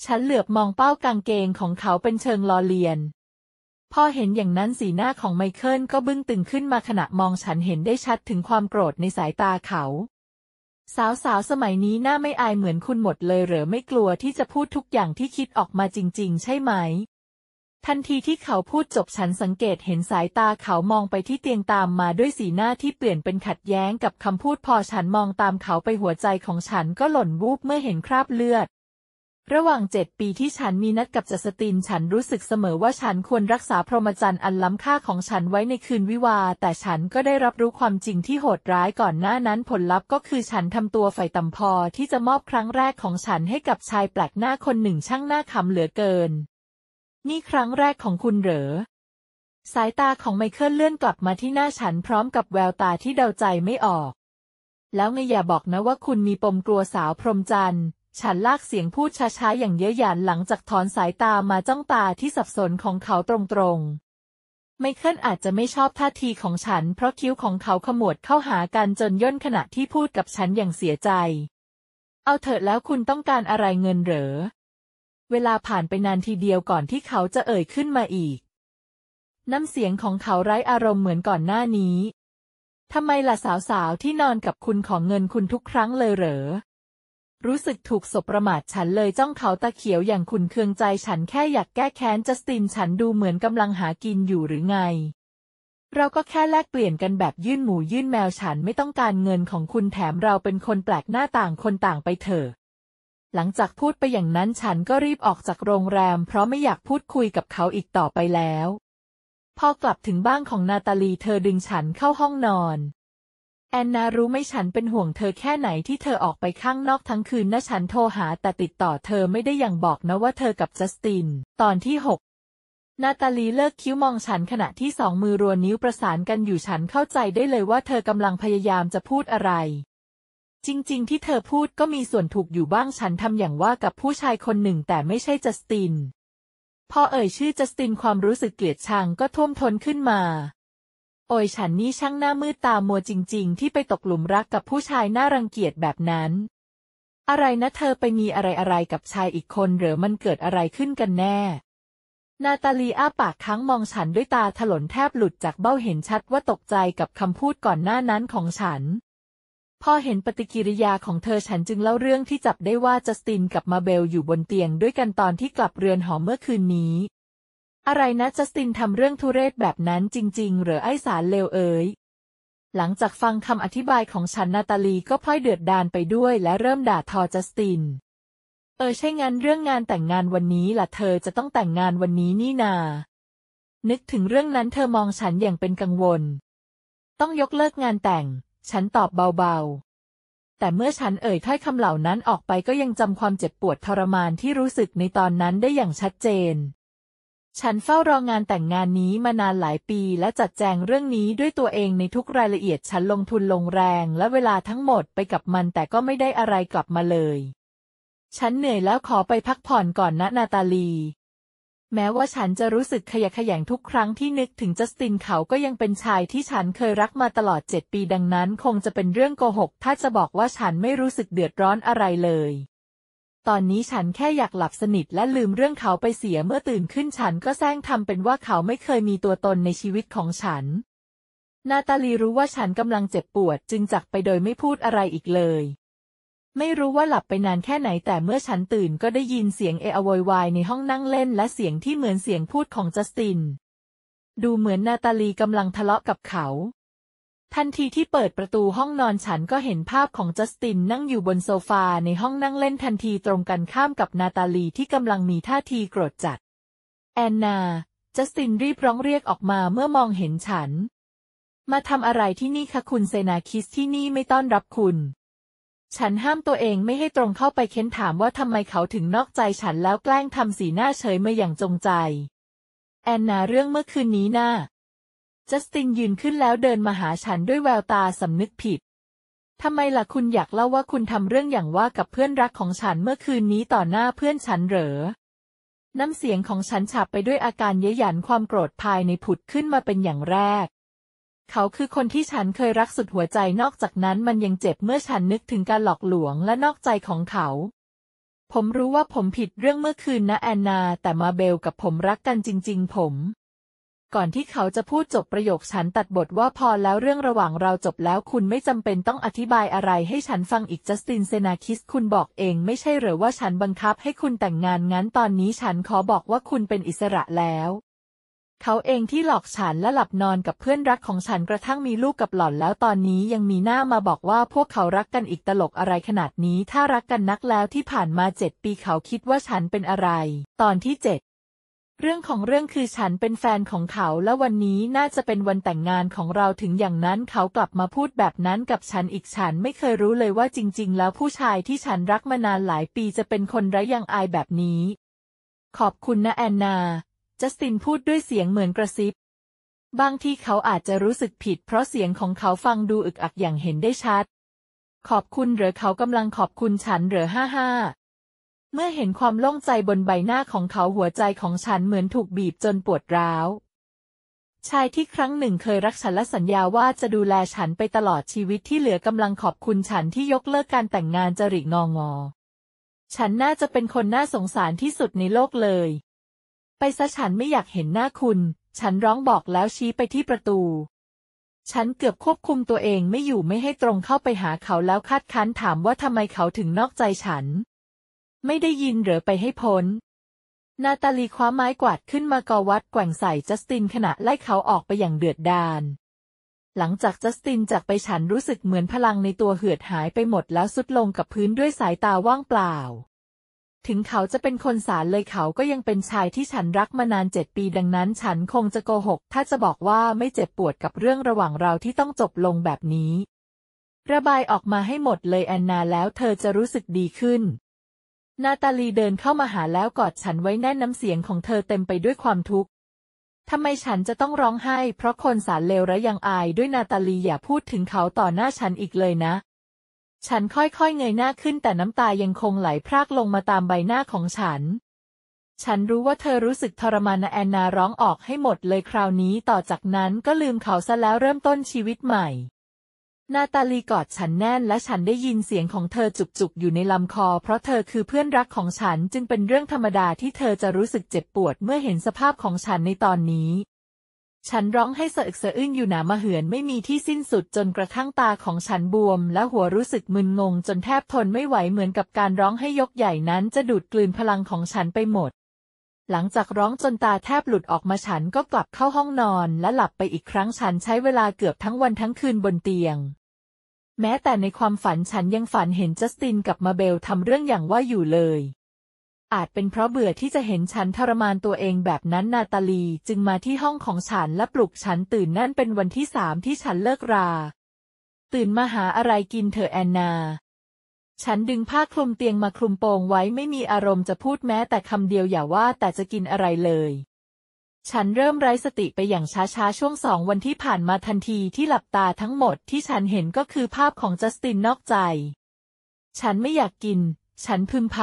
A: ฉันเหลือบมองเป้ากางเกงของเขาเป็นเชิงลอเลียนพอเห็นอย่างนั้นสีหน้าของไมเคิลก็บึ้งตึงขึ้นมาขณะมองฉันเห็นได้ชัดถึงความโกรธในสายตาเขา สาวสสมัยนี้หน้าไม่อายเหมือนคุณหมดเลยเหรอไม่กลัวที่จะพูดทุกอย่างที่คิดออกมาจริงๆ ใช่ไหม ทันทีที่เขาพูดจบฉันสังเกตเห็นสายตาเขามองไปที่เตียงตามมาด้วยสีหน้าที่เปลี่ยนเป็นขัดแย้งกับคำพูดพอฉันมองตามเขาไปหัวใจของฉันก็หล่นวูบเมื่อเห็นคราบเลือดระหว่างเจ็ดปีที่ฉันมีนัดกับจัสตินฉันรู้สึกเสมอว่าฉันควรรักษาพรหมจรรย์อันล้ำค่าของฉันไว้ในคืนวิวาแต่ฉันก็ได้รับรู้ความจริงที่โหดร้ายก่อนหน้านั้นผลลัพธ์ ก็คือฉันทำตัวฝ่ต่ำพอที่จะมอบครั้งแรกของฉันให้กับชายแปลกหน้าคนหนึ่งช่างหน้าขำเหลือเกิน นี่ครั้งแรกของคุณเหรอ สายตาของไมเคิลเลื่อนกลับมาที่หน้าฉันพร้อมกับแววตาที่เดาใจไม่ออก แล้วไงอย่าบอกนะว่า คุณมีปมกลัวสาวพรหมจันทร์ฉันลากเสียงพูดช้าๆ อย่างเย้ยหยันหลังจากถอนสายตามาจ้องตาที่สับสนของเขาตรงๆ ไมเคิลอาจจะไม่ชอบท่าทีของฉันเพราะคิ้วของเขาขมวดเข้าหากันจนย่นขณะที่พูดกับฉันอย่างเสียใจ เอาเถอะแล้วคุณต้องการอะไรเงินเหรอ เวลาผ่านไปนานทีเดียวก่อนที่เขาจะเอ่ยขึ้นมาอีก น้ำเสียงของเขาไร้อารมณ์เหมือนก่อนหน้านี้ ทำไมล่ะสาวๆ ที่นอนกับคุณของเงินคุณทุกครั้งเลยเหรอรู้สึกถูกสบประมาทฉันเลยจ้องเขาตาเขียวอย่างขุนเคืองใจ ฉันแค่อยากแก้แค้นจัสตินฉันดูเหมือนกำลังหากินอยู่หรือไง เราก็แค่แลกเปลี่ยนกันแบบยื่นหมูยื่นแมวฉันไม่ต้องการเงินของคุณแถมเราเป็นคนแปลกหน้าต่างคนต่างไปเถอะหลังจากพูดไปอย่างนั้นฉันก็รีบออกจากโรงแรม เพราะไม่อยากพูดคุยกับเขาอีกต่อไปแล้ว พอกลับถึงบ้านของนาตาลี เธอดึงฉันเข้าห้องนอนแอนนารู้ไม่ฉันเป็นห่วงเธอแค่ไหนที่เธอออกไปข้างนอกทั้งคืนนะฉันโทรหาแต่ติดต่อเธอไม่ได้อย่างบอกนะว่าเธอกับจัสตินตอนที่หกนาตาลีเลิกคิ้วมองฉันขณะที่สองมือรวนนิ้วประสานกันอยู่ฉันเข้าใจได้เลยว่าเธอกำลังพยายามจะพูดอะไร จริง ๆที่เธอพูดก็มีส่วนถูกอยู่บ้างฉันทำอย่างว่ากับผู้ชายคนหนึ่งแต่ไม่ใช่จัสตินพอเอ่ย ชื่อจัสตินความรู้สึกเกลียดชังก็ท่วมท้นขึ้นมาโอยฉันนี่ช่างหน้ามืดตาโมวจริงๆ ที่ไปตกหลุมรักกับผู้ชายน่ารังเกียจแบบนั้น อะไรนะ เธอไปมีอะไรอะไรกับชายอีกคนหรือมันเกิดอะไรขึ้นกันแน่ นาตาลีอ้าปากค้างมองฉันด้วยตาถลนแทบหลุดจากเบ้าเห็นชัดว่าตกใจกับคำพูดก่อนหน้านั้นของฉัน พอเห็นปฏิกิริยาของเธอฉันจึงเล่าเรื่องที่จับได้ว่าจัสตินกับมาเบลอยู่บนเตียงด้วยกันตอนที่กลับเรือนหอเมื่อคืนนี้อะไรนะจัสตินทำเรื่องทุเรศแบบนั้นจริงๆหรือไอสารเลวเอ๋ยหลังจากฟังคำอธิบายของฉันนาตาลีก็พ่อยเดือดดานไปด้วยและเริ่มด่าทอจัสตินเออใช่งานเรื่องงานแต่งงานวันนี้ล่ะเธอจะต้องแต่งงานวันนี้นี่นา นึกถึงเรื่องนั้นเธอมองฉันอย่างเป็นกังวล ต้องยกเลิกงานแต่ง ฉันตอบเบาๆ แต่เมื่อฉันเอ่ยถ้อยคำเหล่านั้นออกไปก็ยังจำความเจ็บปวดทรมานที่รู้สึกในตอนนั้นได้อย่างชัดเจนฉันเฝ้ารองงานแต่งงานนี้มานานหลายปีและจัดแจงเรื่องนี้ด้วยตัวเองในทุกรายละเอียดฉันลงทุนลงแรง และเวลาทั้งหมดไปกับมันแต่ก็ไม่ได้อะไรกลับมาเลย ฉันเหนื่อยแล้วขอไปพักผ่อนก่อนนะนาตาลี แม้ว่าฉันจะรู้สึกขยะขยงทุกครั้งที่นึกถึงจัสตินเขาก็ยังเป็นชายที่ฉันเคยรักมาตลอดเจ็ดปีดังนั้น คงจะเป็นเรื่องโกหก ถ้าจะบอกว่าฉันไม่รู้สึกเดือดร้อนอะไรเลยตอนนี้ฉันแค่อยากหลับสนิทและลืมเรื่องเขาไปเสียเมื่อตื่นขึ้นฉันก็แซงทำเป็นว่าเขาไม่เคยมีตัวตนในชีวิตของฉัน นาตาลีรู้ว่าฉันกำลังเจ็บปวดจึงจักไปโดยไม่พูดอะไรอีกเลย ไม่รู้ว่าหลับไปนานแค่ไหนแต่เมื่อฉันตื่นก็ได้ยินเสียงเออโวยวายในห้องนั่งเล่นและเสียงที่เหมือนเสียงพูดของจัสติน ดูเหมือนนาตาลีกำลังทะเลาะกับเขาทันทีที่เปิดประตูห้องนอนฉันก็เห็นภาพของจัสตินนั่งอยู่บนโซฟาในห้องนั่งเล่นทันทีตรงกันข้ามกับนาตาลีที่กำลังมีท่าทีโกรธจัด แอนนาจัสตินรีบร้องเรียกออกมาเมื่อมองเห็นฉัน มาทำอะไรที่นี่คะคุณเซนาคิสที่นี่ไม่ต้อนรับคุณ ฉันห้ามตัวเองไม่ให้ตรงเข้าไปเค้นถามว่าทำไมเขาถึงนอกใจฉันแล้วแกล้งทำสีหน้าเฉยมาอย่างจงใจ แอนนาเรื่องเมื่อคืนนี้นะ่าจัสตินยืนขึ้นแล้วเดินมาหาฉันด้วยแววตาสำนึกผิดทำไมล่ะคุณอยากเล่าว่าคุณทำเรื่องอย่างว่ากับเพื่อนรักของฉันเมื่อคืนนี้ต่อหน้าเพื่อนฉันเหรอ น้ำเสียงของฉันฉับไปด้วยอาการเย้ยหยันความโกรธภายในผุดขึ้นมาเป็นอย่างแรก เขาคือคนที่ฉันเคยรักสุดหัวใจ นอกจากนั้นมันยังเจ็บเมื่อฉันนึกถึงการหลอกหลวง และนอกใจของเขา ผมรู้ว่าผมผิดเรื่องเมื่อคืนนะแอนนา แต่มาเบลกับผมรักกันจริง ๆ ผมก่อนที่เขาจะพูดจบประโยคฉันตัดบทว่าพอแล้วเรื่องระหว่างเราจบแล้วคุณไม่จำเป็นต้องอธิบายอะไรให้ฉันฟังอีกจัสตินเซนาคิส คุณบอกเอง ไม่ใช่หรือว่าฉันบังคับให้คุณแต่งงานงั้นตอนนี้ฉันขอบอกว่าคุณเป็นอิสระแล้ว เขาเองที่หลอกฉันและหลับนอนกับเพื่อนรักของฉันกระทั่งมีลูกกับหล่อนแล้วตอนนี้ยังมีหน้ามาบอกว่าพวกเขารักกันอีกตลกอะไรขนาดนี้ ถ้ารักกันนักแล้วที่ผ่านมาเจ็ดปีเขาคิดว่าฉันเป็นอะไร ตอนที่เจ็ดเรื่องของเรื่องคือฉันเป็นแฟนของเขาและวันนี้น่าจะเป็นวันแต่งงานของเราถึงอย่างนั้นเขากลับมาพูดแบบนั้นกับฉันอีกฉันไม่เคยรู้เลยว่าจริงๆ แล้วผู้ชายที่ฉันรักมานานหลายปีจะเป็นคนไร้ยังอายแบบนี้ ขอบคุณนะแอนนาจัสตินพูดด้วยเสียงเหมือนกระซิบบางที่เขาอาจจะรู้สึกผิดเพราะเสียงของเขาฟังดูอึกอักอย่างเห็นได้ชัด ขอบคุณหรือเขากำลังขอบคุณฉันหรือฮ่าฮ่าเมื่อเห็นความโล่งใจบนใบหน้าของเขาหัวใจของฉันเหมือนถูกบีบจนปวดร้าว ชายที่ครั้งหนึ่งเคยรักฉันและสัญญาว่าจะดูแลฉันไปตลอดชีวิตที่เหลือกำลังขอบคุณฉันที่ยกเลิกการแต่งงานจริงองอ ฉันน่าจะเป็นคนน่าสงสารที่สุดในโลกเลย ไปซะฉันไม่อยากเห็นหน้าคุณ ฉันร้องบอกแล้วชี้ไปที่ประตู ฉันเกือบควบคุมตัวเองไม่อยู่ไม่ให้ตรงเข้าไปหาเขาแล้วคาดคั้นถามว่าทำไมเขาถึงนอกใจฉันไม่ได้ยินเหรอไปให้พ้น นาตาลีคว้าไม้กวาดขึ้นมากอวัดแกว่งใส่จัสตินขณะไล่เขาออกไปอย่างเดือดดาล หลังจากจัสตินจากไปฉันรู้สึกเหมือนพลังในตัวเหือดหายไปหมดแล้วสุดลงกับพื้นด้วยสายตาว่างเปล่า ถึงเขาจะเป็นคนสารเลยเขาก็ยังเป็นชายที่ฉันรักมานานเจ็ดปีดังนั้นฉันคงจะโกหก ถ้าจะบอกว่าไม่เจ็บปวดกับเรื่องระหว่างเราที่ต้องจบลงแบบนี้ ระบายออกมาให้หมดเลยแอนนาแล้ว เธอจะรู้สึกดีขึ้นนาตาลีเดินเข้ามาหาแล้วกอดฉันไว้แน่นน้ำเสียงของเธอเต็มไปด้วยความทุกข์ ทำไมฉันจะต้องร้องไห้ เพราะคนสารเลวและยังอายด้วยนาตาลีอย่าพูดถึงเขาต่อหน้าฉันอีกเลยนะ ฉันค่อยๆเงยหน้าขึ้น แต่น้ำตายังคงไหลพรากลงมาตามใบหน้าของฉัน ฉันรู้ว่าเธอรู้สึกทรมานแอนนาร้องออกให้หมดเลยคราวนี้ต่อจากนั้นก็ลืมเขาซะแล้วเริ่มต้นชีวิตใหม่นาตาลีกอดฉันแน่น และฉันได้ยินเสียงของเธอจุกๆ อยู่ในลำคอ เพราะเธอคือเพื่อนรักของฉันจึงเป็นเรื่องธรรมดาที่เธอจะรู้สึกเจ็บปวดเมื่อเห็นสภาพของฉันในตอนนี้ ฉันร้องให้สะอึกสะอื้นอยู่หนามาเหือนไม่มีที่สิ้นสุดจนกระทั่งตาของฉันบวม และหัวรู้สึกมึนงงจนแทบทนไม่ไหวเหมือนกับการร้องให้ยกใหญ่นั้นจะดูดกลืนพลังของฉันไปหมดหลังจากร้องจนตาแทบหลุดออกมาฉันก็กลับเข้าห้องนอนและหลับไปอีกครั้งฉันใช้เวลาเกือบทั้งวันทั้งคืนบนเตียง แม้แต่ในความฝันฉันยังฝันเห็นจัสตินกับมาเบลทำเรื่องอย่างว่าอยู่เลย อาจเป็นเพราะเบื่อที่จะเห็นฉันทรมานตัวเองแบบนั้นนาตาลีจึงมาที่ห้องของฉันและปลุกฉันตื่นนั่นเป็นวันที่สามที่ฉันเลิกราตื่นมาหาอะไรกินเธอแอนนาฉันดึงผ้าคลุมเตียงมาคลุมโปงไว้ไม่มีอารมณ์จะพูดแม้แต่คำเดียวอย่าว่าแต่จะกินอะไรเลย ฉันเริ่มไร้สติไปอย่างช้าๆช่วงสองวันที่ผ่านมาทันทีที่หลับตาทั้งหมดที่ฉันเห็นก็คือภาพของจัสตินนอกใจ ฉันไม่อยากกิน ฉันพึมพ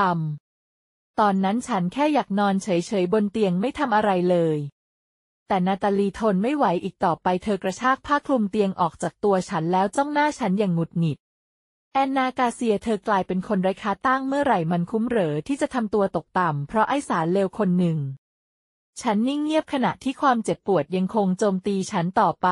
A: ำ ตอนนั้นฉันแค่อยากนอนเฉยๆบนเตียงไม่ทำอะไรเลย แต่นาตาลีทนไม่ไหวอีกต่อไป เธอกระชากผ้าคลุมเตียงออกจากตัวฉันแล้วจ้องหน้าฉันอย่างหงุดหงิดแอนนากาเซียเธอกลายเป็นคนไร้ค่าตั้งเมื่อไหร่มันคุ้มเหรอที่จะทำตัวตกต่ำเพราะไอสารเลวคนหนึ่ง ฉันนิ่งเงียบขณะที่ความเจ็บปวดยังคงโจมตีฉันต่อไป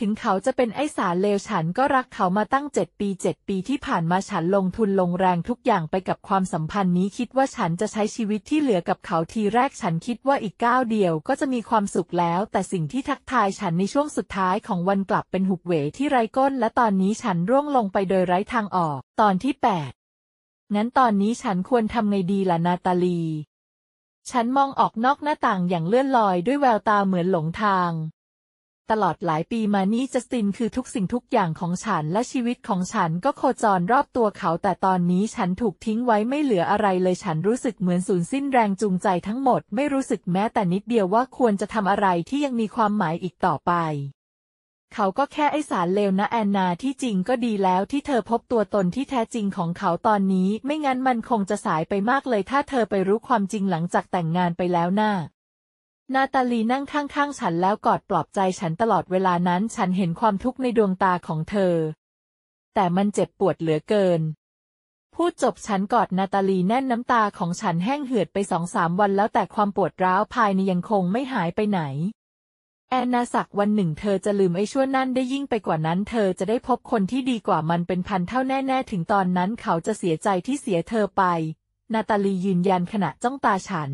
A: ถึงเขาจะเป็นไอ้สารเลวฉันก็รักเขามาตั้งเจ็ดปีเจ็ดปีที่ผ่านมาฉันลงทุนลงแรงทุกอย่างไปกับความสัมพันธ์นี้คิดว่าฉันจะใช้ชีวิตที่เหลือกับเขาทีแรกฉันคิดว่าอีกก้าวเดียวก็จะมีความสุขแล้ว แต่สิ่งที่ทักทายฉันในช่วงสุดท้ายของวันกลับเป็นหุบเหวที่ไร้ก้นและตอนนี้ฉันร่วงลงไปโดยไร้ทางออก ตอนที่แปดนั้นตอนนี้ฉันควรทำไงดีล่ะนาตาลี ฉันมองออกนอกหน้าต่างอย่างเลื่อนลอยด้วยแววตาเหมือนหลงทางตลอดหลายปีมานี้จัสตินคือทุกสิ่งทุกอย่างของฉัน และชีวิตของฉันก็โคจรรอบตัวเขา แต่ตอนนี้ฉันถูกทิ้งไว้ไม่เหลืออะไรเลยฉันรู้สึกเหมือนสูญสิ้นแรงจูงใจทั้งหมดไม่รู้สึกแม้แต่นิดเดียวว่าควรจะทำอะไรที่ยังมีความหมายอีกต่อไป เขาก็แค่ไอสารเลวนะแอนนาที่จริงก็ดีแล้ว ที่เธอพบตัวตนที่แท้จริงของเขาตอนนี้ ไม่งั้นมันคงจะสายไปมากเลยถ้าเธอไปรู้ความจริงหลังจากแต่งงานไปแล้วนะ่านาตาลีนั่งข้างๆฉันแล้วกอดปลอบใจฉันตลอดเวลานั้น ฉันเห็นความทุกข์ในดวงตาของเธอ แต่มันเจ็บปวดเหลือเกินพูดจบฉันกอดนาตาลีแน่นน้ำตาของฉันแห้งเหือดไปสองสามวันแล้วแต่ความปวดร้าวภายในยังคงไม่หายไปไหน แอนนาสักวันหนึ่งเธอจะลืมไอ้ชั่วนั่นได้ยิ่งไปกว่านั้นเธอจะได้พบคนที่ดีกว่ามันเป็นพันเท่าแน่ๆ ถึงตอนนั้นเขาจะเสียใจที่เสียเธอไป นาตาลียืนยันขณะจ้องตาฉัน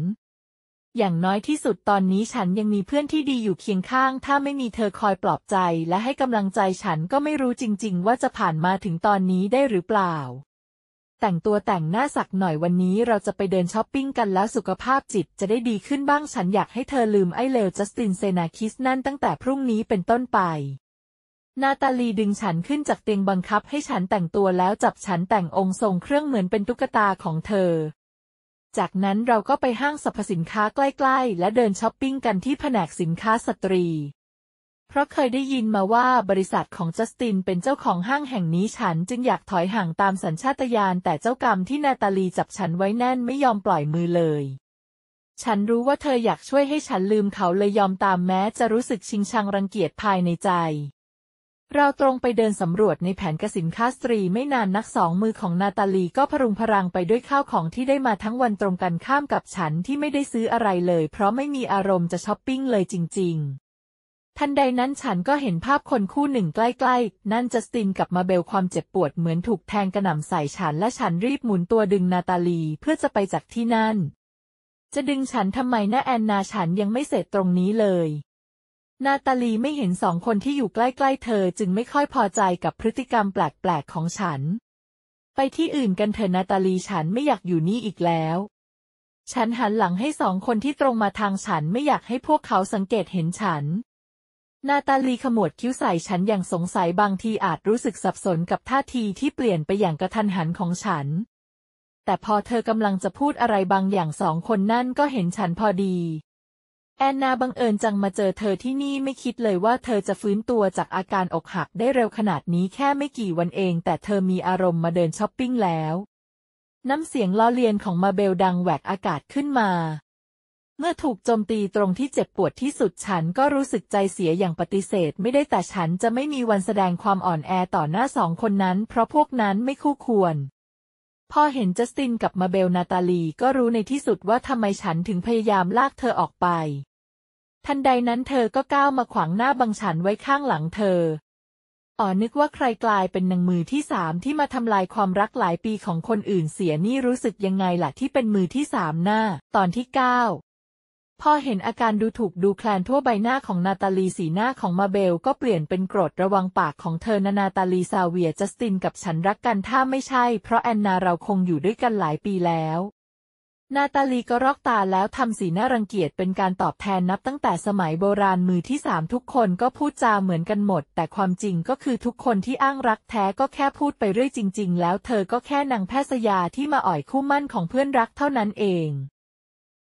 A: อย่างน้อยที่สุดตอนนี้ฉันยังมีเพื่อนที่ดีอยู่เคียงข้าง ถ้าไม่มีเธอคอยปลอบใจและให้กำลังใจฉันก็ไม่รู้จริงๆว่าจะผ่านมาถึงตอนนี้ได้หรือเปล่า แต่งตัวแต่งหน้าสักหน่อยวันนี้เราจะไปเดินช้อปปิ้งกันแล้วสุขภาพจิตจะได้ดีขึ้นบ้างฉันอยากให้เธอลืมไอ้เลวจัสตินเซนาคิสนั่นตั้งแต่พรุ่งนี้เป็นต้นไป นาตาลีดึงฉันขึ้นจากเตียงบังคับให้ฉันแต่งตัวแล้วจับฉันแต่งองค์ทรงเครื่องเหมือนเป็นตุ๊กตาของเธอจากนั้นเราก็ไปห้างสรรพสินค้าใกล้ ๆ และเดินช้อปปิ้งกัน ที่แผนกสินค้าสตรี เพราะเคยได้ยินมาว่าบริษัทของจัสตินเป็นเจ้าของห้างแห่งนี้ฉันจึงอยากถอยห่างตามสัญชาตญาณแต่เจ้ากรรมที่นาตาลีจับฉันไว้แน่นไม่ยอมปล่อยมือเลย ฉันรู้ว่าเธออยากช่วยให้ฉันลืมเขาเลยยอมตามแม้จะรู้สึกชิงชังรังเกียจภายในใจเราตรงไปเดินสำรวจในแผนกสินค้าสตรี ไม่นานนักสองมือของนาตาลีก็พรุงพรังไปด้วยข้าวของที่ได้มาทั้งวันตรงกันข้ามกับฉันที่ไม่ได้ซื้ออะไรเลยเพราะไม่มีอารมณ์จะช้อปปิ้งเลยจริงๆ ทันใดนั้นฉันก็เห็นภาพคนคู่หนึ่งใกล้ๆ นั่นจัสตินกับมาเบลความเจ็บปวดเหมือนถูกแทงกระหน่ำใส่ฉันและฉันรีบหมุนตัวดึงนาตาลีเพื่อจะไปจากที่นั่น จะดึงฉันทำไมนะแอนนาฉันยังไม่เสร็จตรงนี้เลยนาตาลีไม่เห็นสองคนที่อยู่ใกล้ๆ เธอ จึงไม่ค่อยพอใจกับพฤติกรรมแปลกๆ ของฉัน ไปที่อื่นกันเถอะนาตาลีฉันไม่อยากอยู่นี่อีกแล้ว ฉันหันหลังให้สองคนที่ตรงมาทางฉันไม่อยากให้พวกเขาสังเกตเห็นฉัน นาตาลีขมวดคิ้วใส่ฉันอย่างสงสัยบางทีอาจรู้สึกสับสนกับท่าทีที่เปลี่ยนไปอย่างกระทันหันของฉัน แต่พอเธอกำลังจะพูดอะไรบางอย่างสองคนนั่นก็เห็นฉันพอดีแอนนาบังเอิญจังมาเจอเธอที่นี่ไม่คิดเลยว่าเธอจะฟื้นตัวจากอาการอกหักได้เร็วขนาดนี้แค่ไม่กี่วันเอง แต่เธอมีอารมณ์มาเดินช้อปปิ้งแล้ว น้ำเสียงล้อเลียนของมาเบลดังแหวกอากาศขึ้นมา เมื่อถูกโจมตีตรงที่เจ็บปวดที่สุดฉันก็รู้สึกใจเสียอย่างปฏิเสธ ไม่ได้แต่ฉันจะไม่มีวันแสดงความอ่อนแอต่อหน้าสองคนนั้น เพราะพวกนั้นไม่คู่ควรพอเห็นจัสตินกับมาเบลนาตาลีก็รู้ในที่สุดว่าทำไมฉันถึงพยายามลากเธอออกไปทันใดนั้นเธอก็ก้าวมาขวางหน้าบังฉันไว้ข้างหลังเธออ๋อนึกว่าใครกลายเป็นนางมือที่สามที่มาทำลายความรักหลายปีของคนอื่นเสียนี่รู้สึกยังไงล่ะที่เป็นมือที่สามหน้าตอนที่เก้าพอเห็นอาการดูถูกดูแคลนทั่วใบหน้าของนาตาลีสีหน้าของมาเบลก็เปลี่ยนเป็นโกรธระวังปากของเธอนานาตาลีซาเวียจัสตินกับฉันรักกันถ้าไม่ใช่ เพราะแอนนาเราคงอยู่ด้วยกันหลายปีแล้วนาตาลีก็รอกตาแล้วทำสีหน้ารังเกียจเป็นการตอบแทนนับตั้งแต่สมัยโบราณมือที่สามทุกคนก็พูดจาเหมือนกันหมด แต่ความจริงก็คือทุกคนที่อ้างรักแท้ก็แค่พูดไปเรื่อยจริง ๆ แล้วเธอก็แค่นางแพทยาที่มาอ่อยคู่มั่นของเพื่อนรักเท่านั้นเอง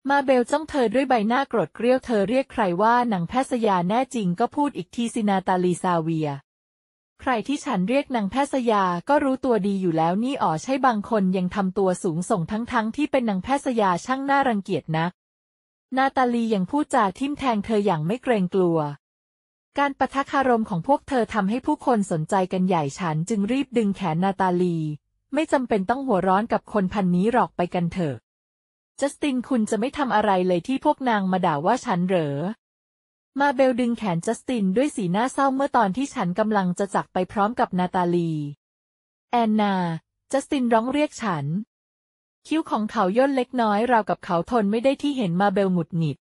A: มาเบลจ้องเธอด้วยใบหน้าโกรธเกรี้ยวเธอเรียกใครว่านางแพทยาแน่จริงก็พูดอีกทีสินาตาลีซาเวียใครที่ฉันเรียกนางแพทยาก็รู้ตัวดีอยู่แล้วนี่อ๋อใช่บางคนยังทำตัวสูงส่งทั้งๆทที่เป็นนางแพทยาช่างน่ารังเกียจนัก นาตาลียังพูดจาทิมแทงเธออย่างไม่เกรงกลัว การปะทะคารมของพวกเธอทำให้ผู้คนสนใจกันใหญ่ฉันจึงรีบดึงแขนนาตาลี ไม่จำเป็นต้องหัวร้อนกับคนพันนี้หรอกไปกันเถอะจัสตินคุณจะไม่ทำอะไรเลยที่พวกนางมาด่าว่าฉันเหรอมาเบลดึงแขนจัสตินด้วยสีหน้าเศร้าเมื่อตอนที่ฉันกำลังจะจักไปพร้อมกับนาตาลี แอนนา จัสตินร้องเรียกฉัน คิ้วของเขาย่นเล็กน้อยราวกับเขาทนไม่ได้ที่เห็นมาเบลหงุดหงิด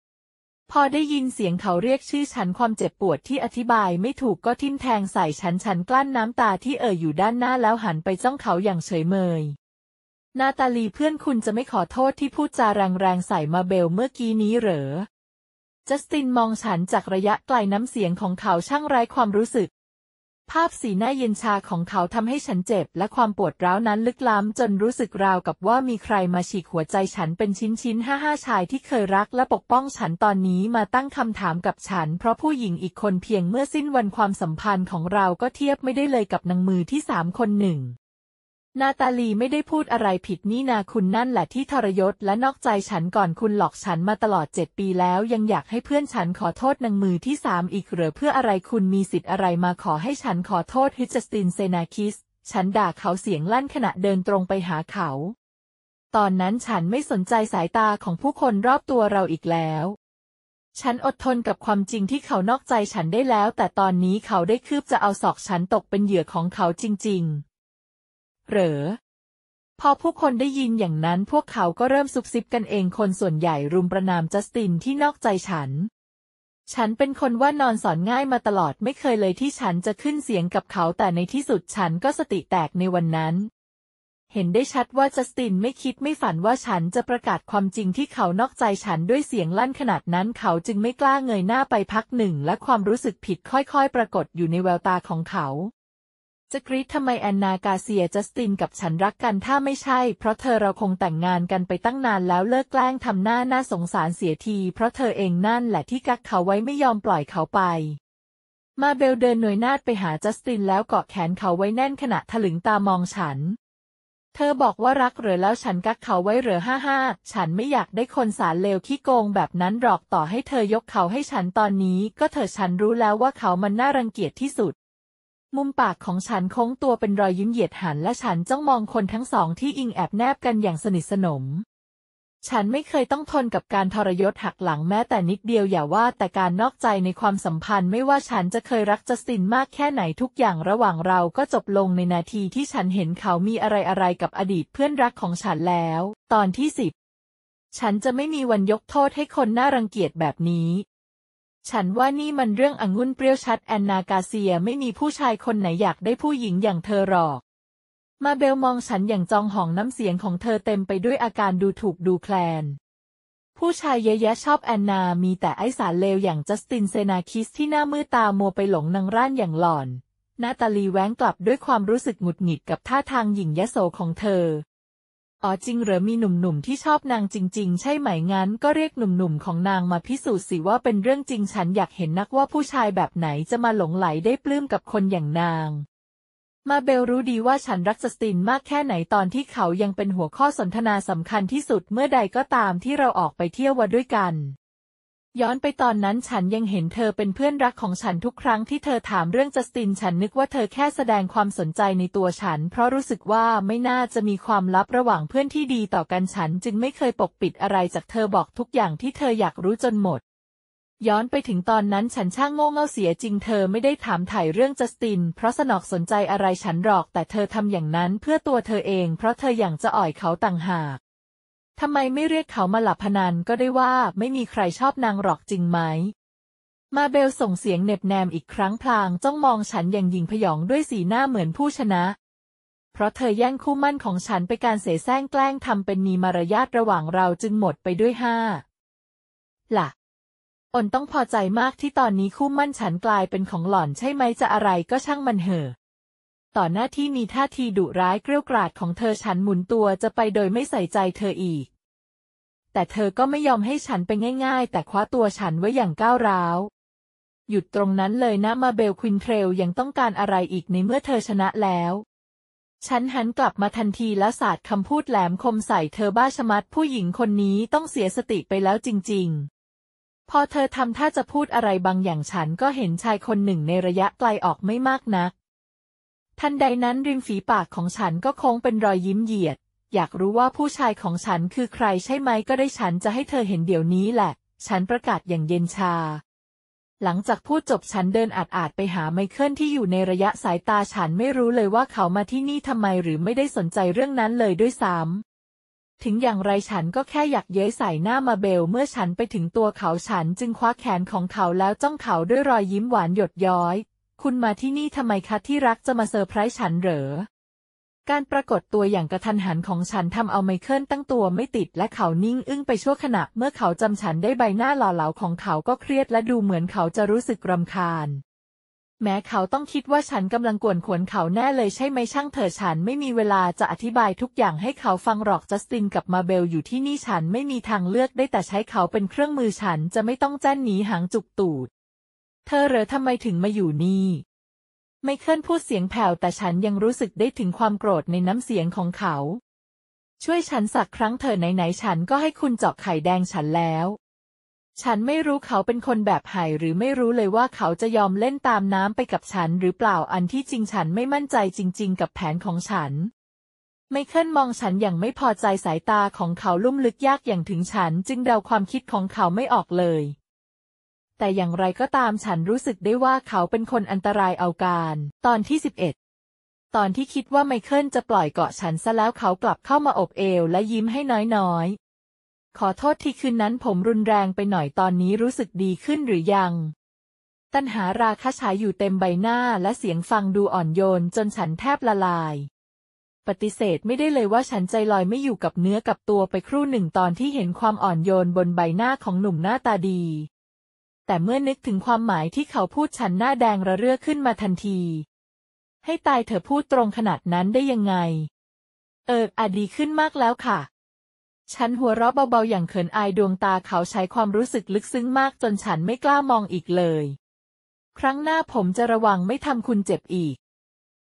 A: พอได้ยินเสียงเขาเรียกชื่อฉันความเจ็บปวดที่อธิบายไม่ถูกก็ทิ่มแทงใส่ฉันฉันกลั้นน้ำตาที่เอ่ยอยู่ด้านหน้าแล้วหันไปจ้องเขาอย่างเฉยเมย นาตาลีเพื่อนคุณจะไม่ขอโทษที่พูดจาแรงๆใส่มาเบลเมื่อกี้นี้เหรอจัสตินมองฉันจากระยะไกลน้ำเสียงของเขาช่างไร้ความรู้สึก ภาพสีหน้าเย็นชาของเขาทำให้ฉันเจ็บและความปวดร้าวนั้นลึกล้ำจนรู้สึกราวกับว่ามีใครมาฉีกหัวใจฉันเป็นชิ้นชิ้นห้าห้าชายที่เคยรัก และปกป้องฉันตอนนี้มาตั้งคำถามกับฉัน เพราะผู้หญิงอีกคนเพียงเมื่อสิ้นวันความสัมพันธ์ของเราก็เทียบไม่ได้เลยกับนางมือที่สามคนหนึ่งนาตาลีไม่ได้พูดอะไรผิดนี่นาคุณนั่นแหละที่ทรยศและนอกใจฉันก่อนคุณหลอกฉันมาตลอดเจ็ดปีแล้ว ยังอยากให้เพื่อนฉันขอโทษนางมือที่สามอีกเหรือเพื่ออะไรคุณมีสิทธิ์อะไรมาขอให้ฉันขอโทษฮิจสตินเซนาคิส ฉันด่าเขาเสียงลั่นขณะเดินตรงไปหาเขา ตอนนั้นฉันไม่สนใจสายตาของผู้คนรอบตัวเราอีกแล้ว ฉันอดทนกับความจริงที่เขานอกใจฉันได้แล้ว แต่ตอนนี้เขาได้คืบจะเอาศอกฉันตกเป็นเหยื่อของเขาจริง ๆหรอพอผู้คนได้ยินอย่างนั้นพวกเขาก็เริ่มซุบซิบกันเองคนส่วนใหญ่รุมประนามจัสตินที่นอกใจฉัน ฉันเป็นคนว่านอนสอนง่ายมาตลอดไม่เคยเลยที่ฉันจะขึ้นเสียงกับเขา แต่ในที่สุดฉันก็สติแตกในวันนั้น เห็นได้ชัดว่าจัสตินไม่คิดไม่ฝันว่าฉันจะประกาศความจริงที่เขานอกใจฉันด้วยเสียงลั่นขนาดนั้นเขาจึงไม่กล้าเงยหน้าไปพักหนึ่ง และความรู้สึกผิดค่อยๆ ปรากฏอยู่ในแววตาของเขาจะกรีดทำไมแอนนากาเซียจัสตินกับฉันรักกันถ้าไม่ใช่ เพราะเธอเราคงแต่งงานกันไปตั้งนานแล้วเลิกแกล้งทำหน้าน่าสงสารเสียที เพราะเธอเองนั่นแหละที่กักเขาไว้ไม่ยอมปล่อยเขาไป มาเบลเดินหน่วยนาดไปหาจัสตินแล้วเกาะแขนเขาไว้แน่นขณะถลึงตามองฉัน เธอบอกว่ารักเหรือแล้วฉันกักเขาไว้เหรือห้าห้าฉันไม่อยากได้คนสารเลวขี้โกงแบบนั้นหรอกต่อให้เธอยกเขาให้ฉันตอนนี้ ก็เธอฉันรู้แล้วว่าเขามันน่ารังเกียจที่สุดมุมปากของฉันโค้งตัวเป็นรอยยิ้มเหยียดหัน และฉันจ้องมองคนทั้งสองที่อิงแอบแนบกันอย่างสนิทสนม ฉันไม่เคยต้องทนกับการทรยศหักหลังแม้แต่นิดเดียวอย่าว่าแต่การนอกใจในความสัมพันธ์ไม่ว่าฉันจะเคยรักจัสตินมากแค่ไหนทุกอย่างระหว่างเราก็จบลงในนาทีที่ฉันเห็นเขามีอะไรอะไรกับอดีตเพื่อนรักของฉันแล้ว ตอนที่สิบฉันจะไม่มีวันยกโทษให้คนน่ารังเกียจแบบนี้ฉันว่านี่มันเรื่ององุ่นเปรี้ยวชัดแอนนา กาเซียไม่มีผู้ชายคนไหนอยากได้ผู้หญิงอย่างเธอหรอก มาเบลมองฉันอย่างจองหองน้ำเสียงของเธอเต็มไปด้วยอาการดูถูกดูแคลน ผู้ชายเยอะๆชอบแอนนามีแต่ไอสารเลวอย่างจัสตินเซนาคิสที่หน้ามือตามัวไปหลงนางร่านอย่างหล่อน นาตาลีแว้งกลับด้วยความรู้สึกหงุดหงิดกับท่าทางหญิงยโสของเธออ๋อจริงเหรอมีหนุ่มๆที่ชอบนางจริง ๆ ใช่ไหมงั้นก็เรียกหนุ่มๆของนางมาพิสูจน์สิว่าเป็นเรื่องจริง ฉันอยากเห็นนักว่าผู้ชายแบบไหนจะมาหลงไหลได้ปลื้มกับคนอย่างนาง มาเบลรู้ดีว่าฉันรักสตินมากแค่ไหนตอนที่เขายังเป็นหัวข้อสนทนาสำคัญที่สุดเมื่อใดก็ตามที่เราออกไปเที่ยววัดด้วยกันย้อนไปตอนนั้น ฉันยังเห็นเธอเป็นเพื่อนรักของฉันทุกครั้งที่เธอถามเรื่องจัสติน ฉันนึกว่าเธอแค่แสดงความสนใจในตัวฉัน เพราะรู้สึกว่าไม่น่าจะมีความลับระหว่างเพื่อนที่ดีต่อกันฉันจึงไม่เคยปกปิดอะไรจากเธอบอกทุกอย่างที่เธออยากรู้จนหมด ย้อนไปถึงตอนนั้นฉันช่างโง่เง่าเสียจริงเธอไม่ได้ถามถ่ายเรื่องจัสตินเพราะสนอกสนใจอะไรฉันหรอก แต่เธอทำอย่างนั้นเพื่อตัวเธอเองเพราะเธออยากจะอ่อยเขาต่างหากทำไมไม่เรียกเขามาหลับพนันก็ได้ว่าไม่มีใครชอบนางหรอกจริงไหม มาเบลส่งเสียงเน็บแนมอีกครั้งพลางจ้องมองฉันอย่างยิงผยองด้วยสีหน้าเหมือนผู้ชนะ เพราะเธอแย่งคู่มั่นของฉันไปการเสแสร้งแกล้งทำเป็นมีมารยาทระหว่างเราจึงหมดไปด้วยห้าละ่ะอนต้องพอใจมากที่ตอนนี้คู่มั่นฉันกลายเป็นของหล่อนใช่ไหมจะอะไรก็ช่างมันเหอะต่อหน้าที่มีท่าทีดุร้ายเกรี้ยวกราดของเธอฉันหมุนตัวจะไปโดยไม่ใส่ใจเธออีกแต่เธอก็ไม่ยอมให้ฉันไปง่ายๆ แต่คว้าตัวฉันไว้อย่างก้าวร้าว หยุดตรงนั้นเลยนะมาเบลควินเทรลยังต้องการอะไรอีกในเมื่อเธอชนะแล้ว ฉันหันกลับมาทันทีและสาดคำพูดแหลมคมใส่เธอบ้าชมัดผู้หญิงคนนี้ต้องเสียสติไปแล้วจริงๆ พอเธอทำท่าจะพูดอะไรบางอย่างฉันก็เห็นชายคนหนึ่งในระยะไกลออกไม่มากนักทันใดนั้นริมฝีปากของฉันก็คงเป็นรอยยิ้มเหยียดอยากรู้ว่าผู้ชายของฉันคือใครใช่ไหม ก็ได้ฉันจะให้เธอเห็นเดี๋ยวนี้แหละ ฉันประกาศอย่างเย็นชา หลังจากพูดจบฉันเดินอาดอาดไปหาไมเคิลที่อยู่ในระยะสายตาฉันไม่รู้เลยว่าเขามาที่นี่ทำไมหรือไม่ได้สนใจเรื่องนั้นเลยด้วยซ้ำถึงอย่างไรฉันก็แค่อยากเย้ยใส่หน้ามาเบล เมื่อฉันไปถึงตัวเขาฉันจึงคว้าแขนของเขาแล้วจ้องเขาด้วยรอยยิ้มหวานหยดย้อย คุณมาที่นี่ทำไมคะที่รักจะมาเซอร์ไพรส์ฉันเหรอการปรากฏตัวอย่างกระทันหันของฉันทำเอาไมเคิลตั้งตัวไม่ติดและเขานิ่งอึ้งไปชั่วขณะเมื่อเขาจำฉันได้ใบหน้าหล่อเหลาของเขาก็เครียดและดูเหมือนเขาจะรู้สึกรำคาญ แม้เขาต้องคิดว่าฉันกำลังกวนขวนเขาแน่เลยใช่ไหมช่างเถอะฉันไม่มีเวลาจะอธิบายทุกอย่างให้เขาฟังหรอกจัสตินกับมาเบลอยู่ที่นี่ฉันไม่มีทางเลือกได้แต่ใช้เขาเป็นเครื่องมือฉันจะไม่ต้องแจ้นหนีหางจุกตูด เธอเหรอทำไมถึงมาอยู่นี่ไมเคิลพูดเสียงแผ่วแต่ฉันยังรู้สึกได้ถึงความโกรธในน้ำเสียงของเขา ช่วยฉันสักครั้งเถอะไหนๆฉันก็ให้คุณเจาะไข่แดงฉันแล้ว ฉันไม่รู้เขาเป็นคนแบบไหหรือไม่รู้เลยว่าเขาจะยอมเล่นตามน้ำไปกับฉันหรือเปล่าอันที่จริงฉันไม่มั่นใจจริงๆกับแผนของฉัน ไมเคิลมองฉันอย่างไม่พอใจสายตาของเขาลุ่มลึกยากอย่างถึงฉัน จึงเดาความคิดของเขาไม่ออกเลยแต่อย่างไรก็ตามฉันรู้สึกได้ว่าเขาเป็นคนอันตรายเอาการ ตอนที่ 11 ตอนที่คิดว่าไมเคิลจะปล่อยเกาะฉันซะแล้วเขากลับเข้ามาอบเอวและยิ้มให้น้อยๆ ขอโทษที่คืนนั้นผมรุนแรงไปหน่อยตอนนี้รู้สึกดีขึ้นหรือยัง ตัณหาราคะฉายอยู่เต็มใบหน้าและเสียงฟังดูอ่อนโยนจนฉันแทบละลาย ปฏิเสธไม่ได้เลยว่าฉันใจลอยไม่อยู่กับเนื้อกับตัวไปครู่หนึ่งตอนที่เห็นความอ่อนโยนบนใบหน้าของหนุ่มหน้าตาดีแต่เมื่อนึกถึงความหมายที่เขาพูดฉันหน้าแดงระเรื่อขึ้นมาทันที ให้ตายเถอะพูดตรงขนาดนั้นได้ยังไง เอออดีขึ้นมากแล้วค่ะ ฉันหัวเราะเบาๆ อย่างเขินอายดวงตาเขาใช้ความรู้สึกลึกซึ้งมากจนฉันไม่กล้ามองอีกเลย ครั้งหน้าผมจะระวังไม่ทำคุณเจ็บอีก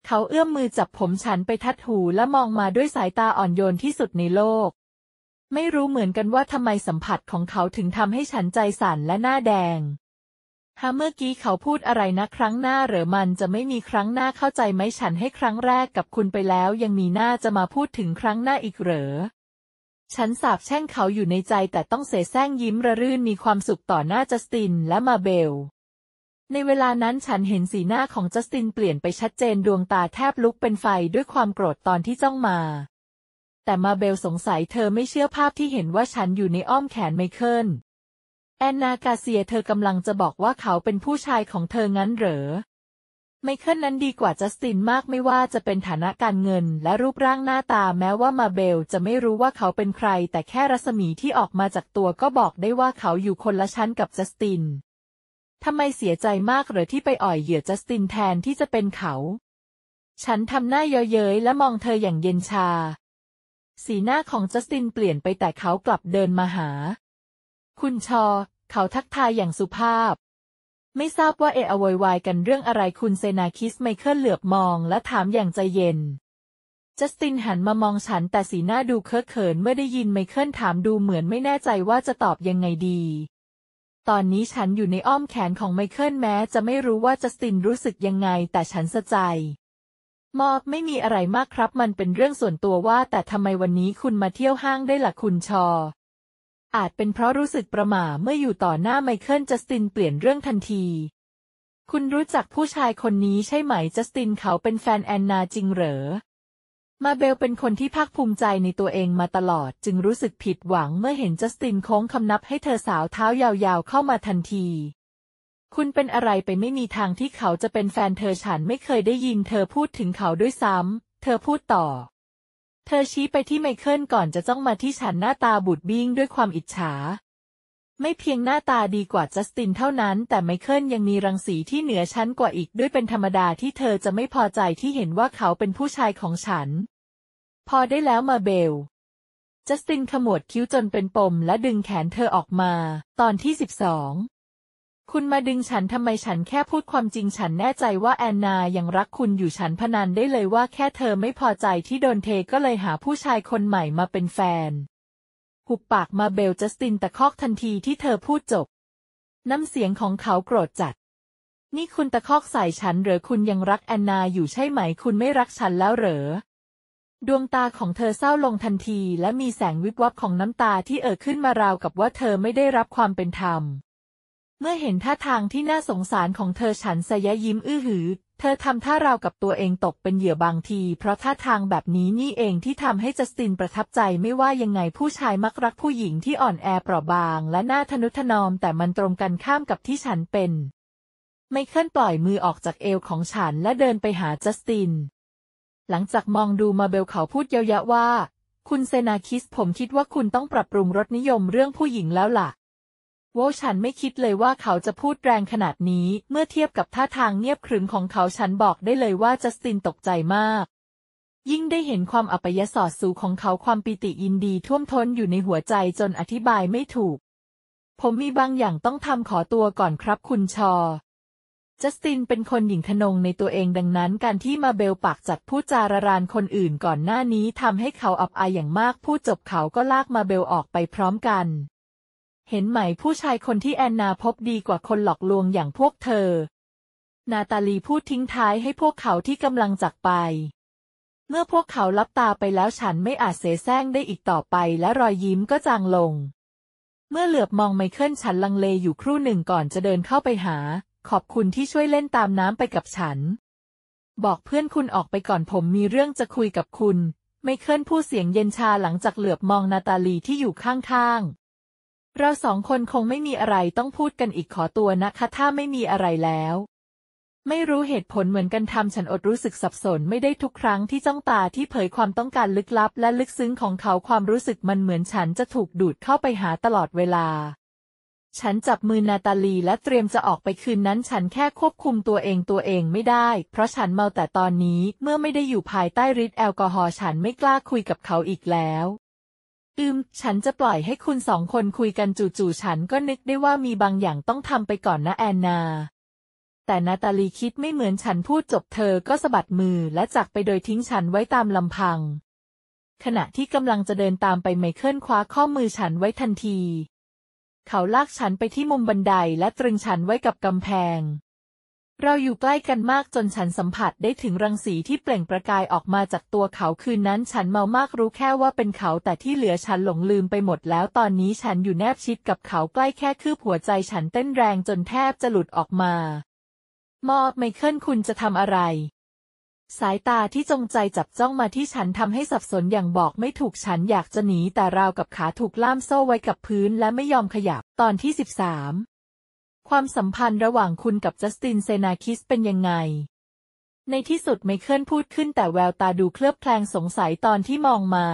A: เขาเอื้อมมือจับผมฉันไปทัดหูและมองมาด้วยสายตาอ่อนโยนที่สุดในโลกไม่รู้เหมือนกันว่าทำไมสัมผัสของเขาถึงทำให้ฉันใจสั่นและหน้าแดงฮะเมื่อกี้เขาพูดอะไรนะครั้งหน้าหรือมันจะไม่มีครั้งหน้าเข้าใจไหมฉันให้ครั้งแรกกับคุณไปแล้ว ยังมีหน้าจะมาพูดถึงครั้งหน้าอีกเหรอ ฉันสาบแช่งเขาอยู่ในใจ แต่ต้องเสแสร้งยิ้มระรื่นมีความสุขต่อหน้าจัสตินและมาเบล ในเวลานั้นฉันเห็นสีหน้าของจัสตินเปลี่ยนไปชัดเจนดวงตาแทบลุกเป็นไฟด้วยความโกรธตอนที่จ้องมาแต่มาเบลสงสัยเธอไม่เชื่อภาพที่เห็นว่าฉันอยู่ในอ้อมแขนไมเคิลแอนนากาเซียเธอกำลังจะบอกว่าเขาเป็นผู้ชายของเธองั้นเหรอ ไมเคิลนั้นดีกว่าจัสตินมากไม่ว่าจะเป็นฐานะการเงินและรูปร่างหน้าตาแม้ว่ามาเบลจะไม่รู้ว่าเขาเป็นใคร แต่แค่รัศมีที่ออกมาจากตัวก็บอกได้ว่าเขาอยู่คนละชั้นกับจัสตินทำไมเสียใจมากหรือที่ไปอ่อยเหยื่อจัสตินแทนที่จะเป็นเขา ฉันทำหน้าเยอเย้ยและมองเธออย่างเย็นชาสีหน้าของจัสตินเปลี่ยนไปแต่เขากลับเดินมาหา คุณชอ เขาทักทายอย่างสุภาพ ไม่ทราบว่าเออวอยวายกันเรื่องอะไรคุณเซนาคิสไมเคิลเหลือบมอง และถามอย่างใจเย็นจัสตินหันมามองฉัน แต่สีหน้าดูเคอะเขินเมื่อได้ยินไมเคิลถามดูเหมือนไม่แน่ใจว่าจะตอบยังไงดี ตอนนี้ฉันอยู่ในอ้อมแขนของไมเคิลแม้ จะไม่รู้ว่าจัสตินรู้สึกยังไง แต่ฉันสะใจมอบไม่มีอะไรมากครับมันเป็นเรื่องส่วนตัวว่า แต่ทำไมวันนี้คุณมาเที่ยวห้างได้ล่ะคุณชอ อาจเป็นเพราะรู้สึกประหม่าเมื่ออยู่ต่อหน้าไมเคิลจัสตินเปลี่ยนเรื่องทันที คุณรู้จักผู้ชายคนนี้ใช่ไหมจัสตินเขาเป็นแฟนแอนนาจริงเหรอ มาเบลเป็นคนที่ภาคภูมิใจในตัวเองมาตลอด จึงรู้สึกผิดหวังเมื่อเห็นจัสตินโค้งคำนับให้เธอสาวเท้ายาว ๆเข้ามาทันทีคุณเป็นอะไรไปไม่มีทางที่เขาจะเป็นแฟนเธอฉันไม่เคยได้ยินเธอพูดถึงเขาด้วยซ้ำเธอพูดต่อ เธอชี้ไปที่ไมเคิลก่อนจะจ้องมาที่ฉันหน้าตาบูดบิ้งด้วยความอิจฉา ไม่เพียงหน้าตาดีกว่าจัสตินเท่านั้น แต่ไมเคิลยังมีรังสีที่เหนือชั้นกว่าอีกด้วยเป็นธรรมดาที่เธอจะไม่พอใจที่เห็นว่าเขาเป็นผู้ชายของฉัน พอได้แล้วมาเบล จัสตินขมวดคิ้วจนเป็นปม และดึงแขนเธอออกมา ตอนที่สิบสองคุณมาดึงฉันทำไมฉันแค่พูดความจริงฉันแน่ใจว่าแอนนายังรักคุณอยู่ฉันพนันได้เลยว่าแค่เธอไม่พอใจที่โดนเทก็เลยหาผู้ชายคนใหม่มาเป็นแฟนหุบปากมาเบลจัสตินตะคอกทันทีที่เธอพูดจบ น้ำเสียงของเขาโกรธจัด นี่คุณตะคอกใส่ฉันหรือคุณยังรักแอนนาอยู่ใช่ไหมคุณไม่รักฉันแล้วเหรอ ดวงตาของเธอเศร้าลงทันที และมีแสงวิบวับของน้ำตาที่เอ่อขึ้นมาราวกับว่า เธอไม่ได้รับความเป็นธรรมเมื่อเห็นท่าทางที่น่าสงสารของเธอฉันสยยิ้มอื้อหือ เธอทำท่าราวกับตัวเองตกเป็นเหยื่อบางที เพราะท่าทางแบบนี้นี่เองที่ทำให้จัสตินประทับใจไม่ว่ายังไงผู้ชายมักรักผู้หญิงที่อ่อนแอเปราะบาง และน่าทนุถนอมแต่มันตรงกันข้ามกับที่ฉันเป็น ไม่เคอนปล่อยมือออกจากเอวของฉันและเดินไปหาจัสติน หลังจากมองดูมาเบลเขาพูดเยาะว่า คุณเซนาคิสผมคิดว่าคุณต้องปรับปรุงรสนิยมเรื่องผู้หญิงแล้วล่ะโวฉันไม่คิดเลยว่าเขาจะพูดแรงขนาดนี้ เมื่อเทียบกับท่าทางเงียบขรึมของเขาฉันบอกได้เลยว่าจัสตินตกใจมาก ยิ่งได้เห็นความอัปยศอดสูของเขาความปิติยินดีท่วมท้นอยู่ในหัวใจจนอธิบายไม่ถูก ผมมีบางอย่างต้องทำขอตัวก่อนครับคุณชอจัสตินเป็นคนหญิงทนงในตัวเองดังนั้นการที่มาเบลปากจัดพูดจารารานคนอื่นก่อนหน้านี้ทำให้เขาอับอายอย่างมากพูดจบเขาก็ลากมาเบลออกไปพร้อมกันเห็นไหมผู้ชายคนที่แอนนาพบดีกว่าคนหลอกลวงอย่างพวกเธอ นาตาลีพูดทิ้งท้ายให้พวกเขาที่กำลังจากไป เมื่อพวกเขาลับตาไปแล้วฉันไม่อาจเสแสร้งได้อีกต่อไปและรอยยิ้มก็จางลง เมื่อเหลือบมองไมเคิลฉันลังเลอยู่ครู่หนึ่งก่อนจะเดินเข้าไปหา ขอบคุณที่ช่วยเล่นตามน้ำไปกับฉัน บอกเพื่อนคุณออกไปก่อนผมมีเรื่องจะคุยกับคุณ ไมเคิลพูดเสียงเย็นชาหลังจากเหลือบมองนาตาลีที่อยู่ข้างๆเราสองคนคงไม่มีอะไรต้องพูดกันอีกขอตัวนะคะ ถ้าไม่มีอะไรแล้ว ไม่รู้เหตุผลเหมือนกันทำฉันอดรู้สึกสับสนไม่ได้ทุกครั้งที่จ้องตาที่เผยความต้องการลึกลับ และลึกซึ้งของเขาความรู้สึกมันเหมือนฉันจะถูกดูดเข้าไปหาตลอดเวลา ฉันจับมือนาตาลีและเตรียมจะออกไปคืนนั้น ฉันแค่ควบคุมตัวเองตัวเองไม่ได้ เพราะฉันเมาแต่ตอนนี้เมื่อไม่ได้อยู่ภายใต้ฤทธิ์แอลกอฮอล์ฉันไม่กล้าคุยกับเขาอีกแล้วอืมฉันจะปล่อยให้คุณสองคนคุยกันจู่ๆฉันก็นึกได้ว่ามีบางอย่างต้องทำไปก่อนนะแอนนา แต่นาตาลีคิดไม่เหมือนฉันพูดจบเธอก็สะบัดมือและจากไปโดยทิ้งฉันไว้ตามลำพัง ขณะที่กำลังจะเดินตามไปไมเคิลคว้าข้อมือฉันไว้ทันที เขาลากฉันไปที่มุมบันไดและตรึงฉันไว้กับกำแพงเราอยู่ใกล้กันมากจนฉันสัมผัสได้ถึงรังสีที่เปล่งประกายออกมาจากตัวเขาคืนนั้นฉันเมามากรู้แค่ว่าเป็นเขาแต่ที่เหลือฉันหลงลืมไปหมดแล้วตอนนี้ฉันอยู่แนบชิดกับเขาใกล้แค่คืบหัวใจฉันเต้นแรงจนแทบจะหลุดออกมา มอบไมเคิลคุณจะทำอะไร สายตาที่จงใจจับจ้องมาที่ฉันทำให้สับสนอย่างบอกไม่ถูกฉันอยากจะหนีแต่ราวกับขาถูกล่ามโซ่ไว้กับพื้นและไม่ยอมขยับตอนที่สิบสามความสัมพันธ์ระหว่างคุณกับจัสตินเซนาคิสเป็นยังไง ในที่สุดไมเคิลพูดขึ้นแต่แววตาดูเคลือบแคลงสงสัยตอนที่มองมา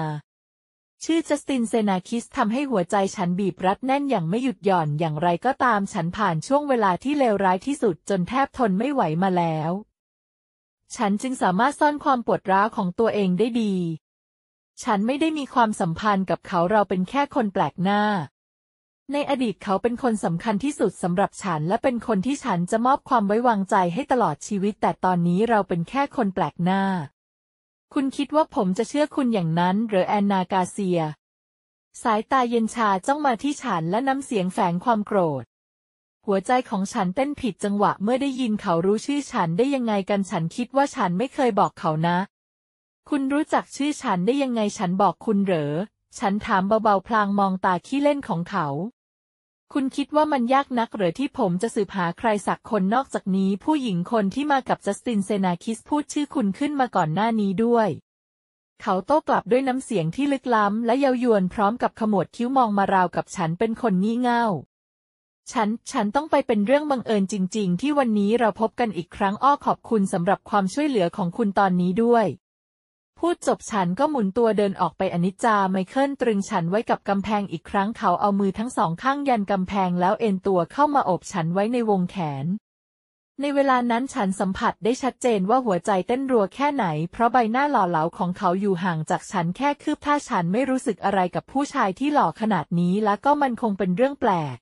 A: ชื่อจัสตินเซนาคิสทำให้หัวใจฉันบีบรัดแน่นอย่างไม่หยุดหย่อน อย่างไรก็ตามฉันผ่านช่วงเวลาที่เลวร้ายที่สุดจนแทบทนไม่ไหวมาแล้ว ฉันจึงสามารถซ่อนความปวดร้าวของตัวเองได้ดี ฉันไม่ได้มีความสัมพันธ์กับเขาเราเป็นแค่คนแปลกหน้าในอดีตเขาเป็นคนสำคัญที่สุดสำหรับฉัน และเป็นคนที่ฉันจะมอบความไว้วางใจให้ตลอดชีวิต แต่ตอนนี้เราเป็นแค่คนแปลกหน้า คุณคิดว่าผมจะเชื่อคุณอย่างนั้นหรือแอนนากาเซีย สายตาเย็นชาจ้องมาที่ฉันและน้ำเสียงแฝงความโกรธ หัวใจของฉันเต้นผิดจังหวะเมื่อได้ยินเขารู้ชื่อฉันได้ยังไงกันฉันคิดว่าฉันไม่เคยบอกเขานะ คุณรู้จักชื่อฉันได้ยังไงฉันบอกคุณเหรอฉันถามเบาๆ พลางมองตาขี้เล่นของเขา คุณคิดว่ามันยากนักหรือที่ผมจะสืบหาใครสักคนนอกจากนี้ผู้หญิงคนที่มากับจัสตินเซนาคิสพูดชื่อคุณขึ้นมาก่อนหน้านี้ด้วย เขาโต้กลับด้วยน้ำเสียงที่ลึกล้ำและเย้ายวนพร้อมกับขมวดคิ้วมองมาราวกับฉันเป็นคนงี่เง่า ฉัน ฉันต้องไปเป็นเรื่องบังเอิญจริงๆที่วันนี้เราพบกันอีกครั้งอ้อขอบคุณสำหรับความช่วยเหลือของคุณตอนนี้ด้วยพูดจบฉันก็หมุนตัวเดินออกไปอนิจจาไมเคิลตรึงฉันไว้กับกำแพงอีกครั้งเขาเอามือทั้งสองข้างยันกำแพงแล้วเอ็นตัวเข้ามาโอบฉันไว้ในวงแขน ในเวลานั้นฉันสัมผัสได้ชัดเจนว่าหัวใจเต้นรัวแค่ไหน เพราะใบหน้าหล่อเหลาของเขาอยู่ห่างจากฉันแค่คืบถ้าฉันไม่รู้สึกอะไรกับผู้ชายที่หล่อขนาดนี้ และก็มันคงเป็นเรื่องแปลก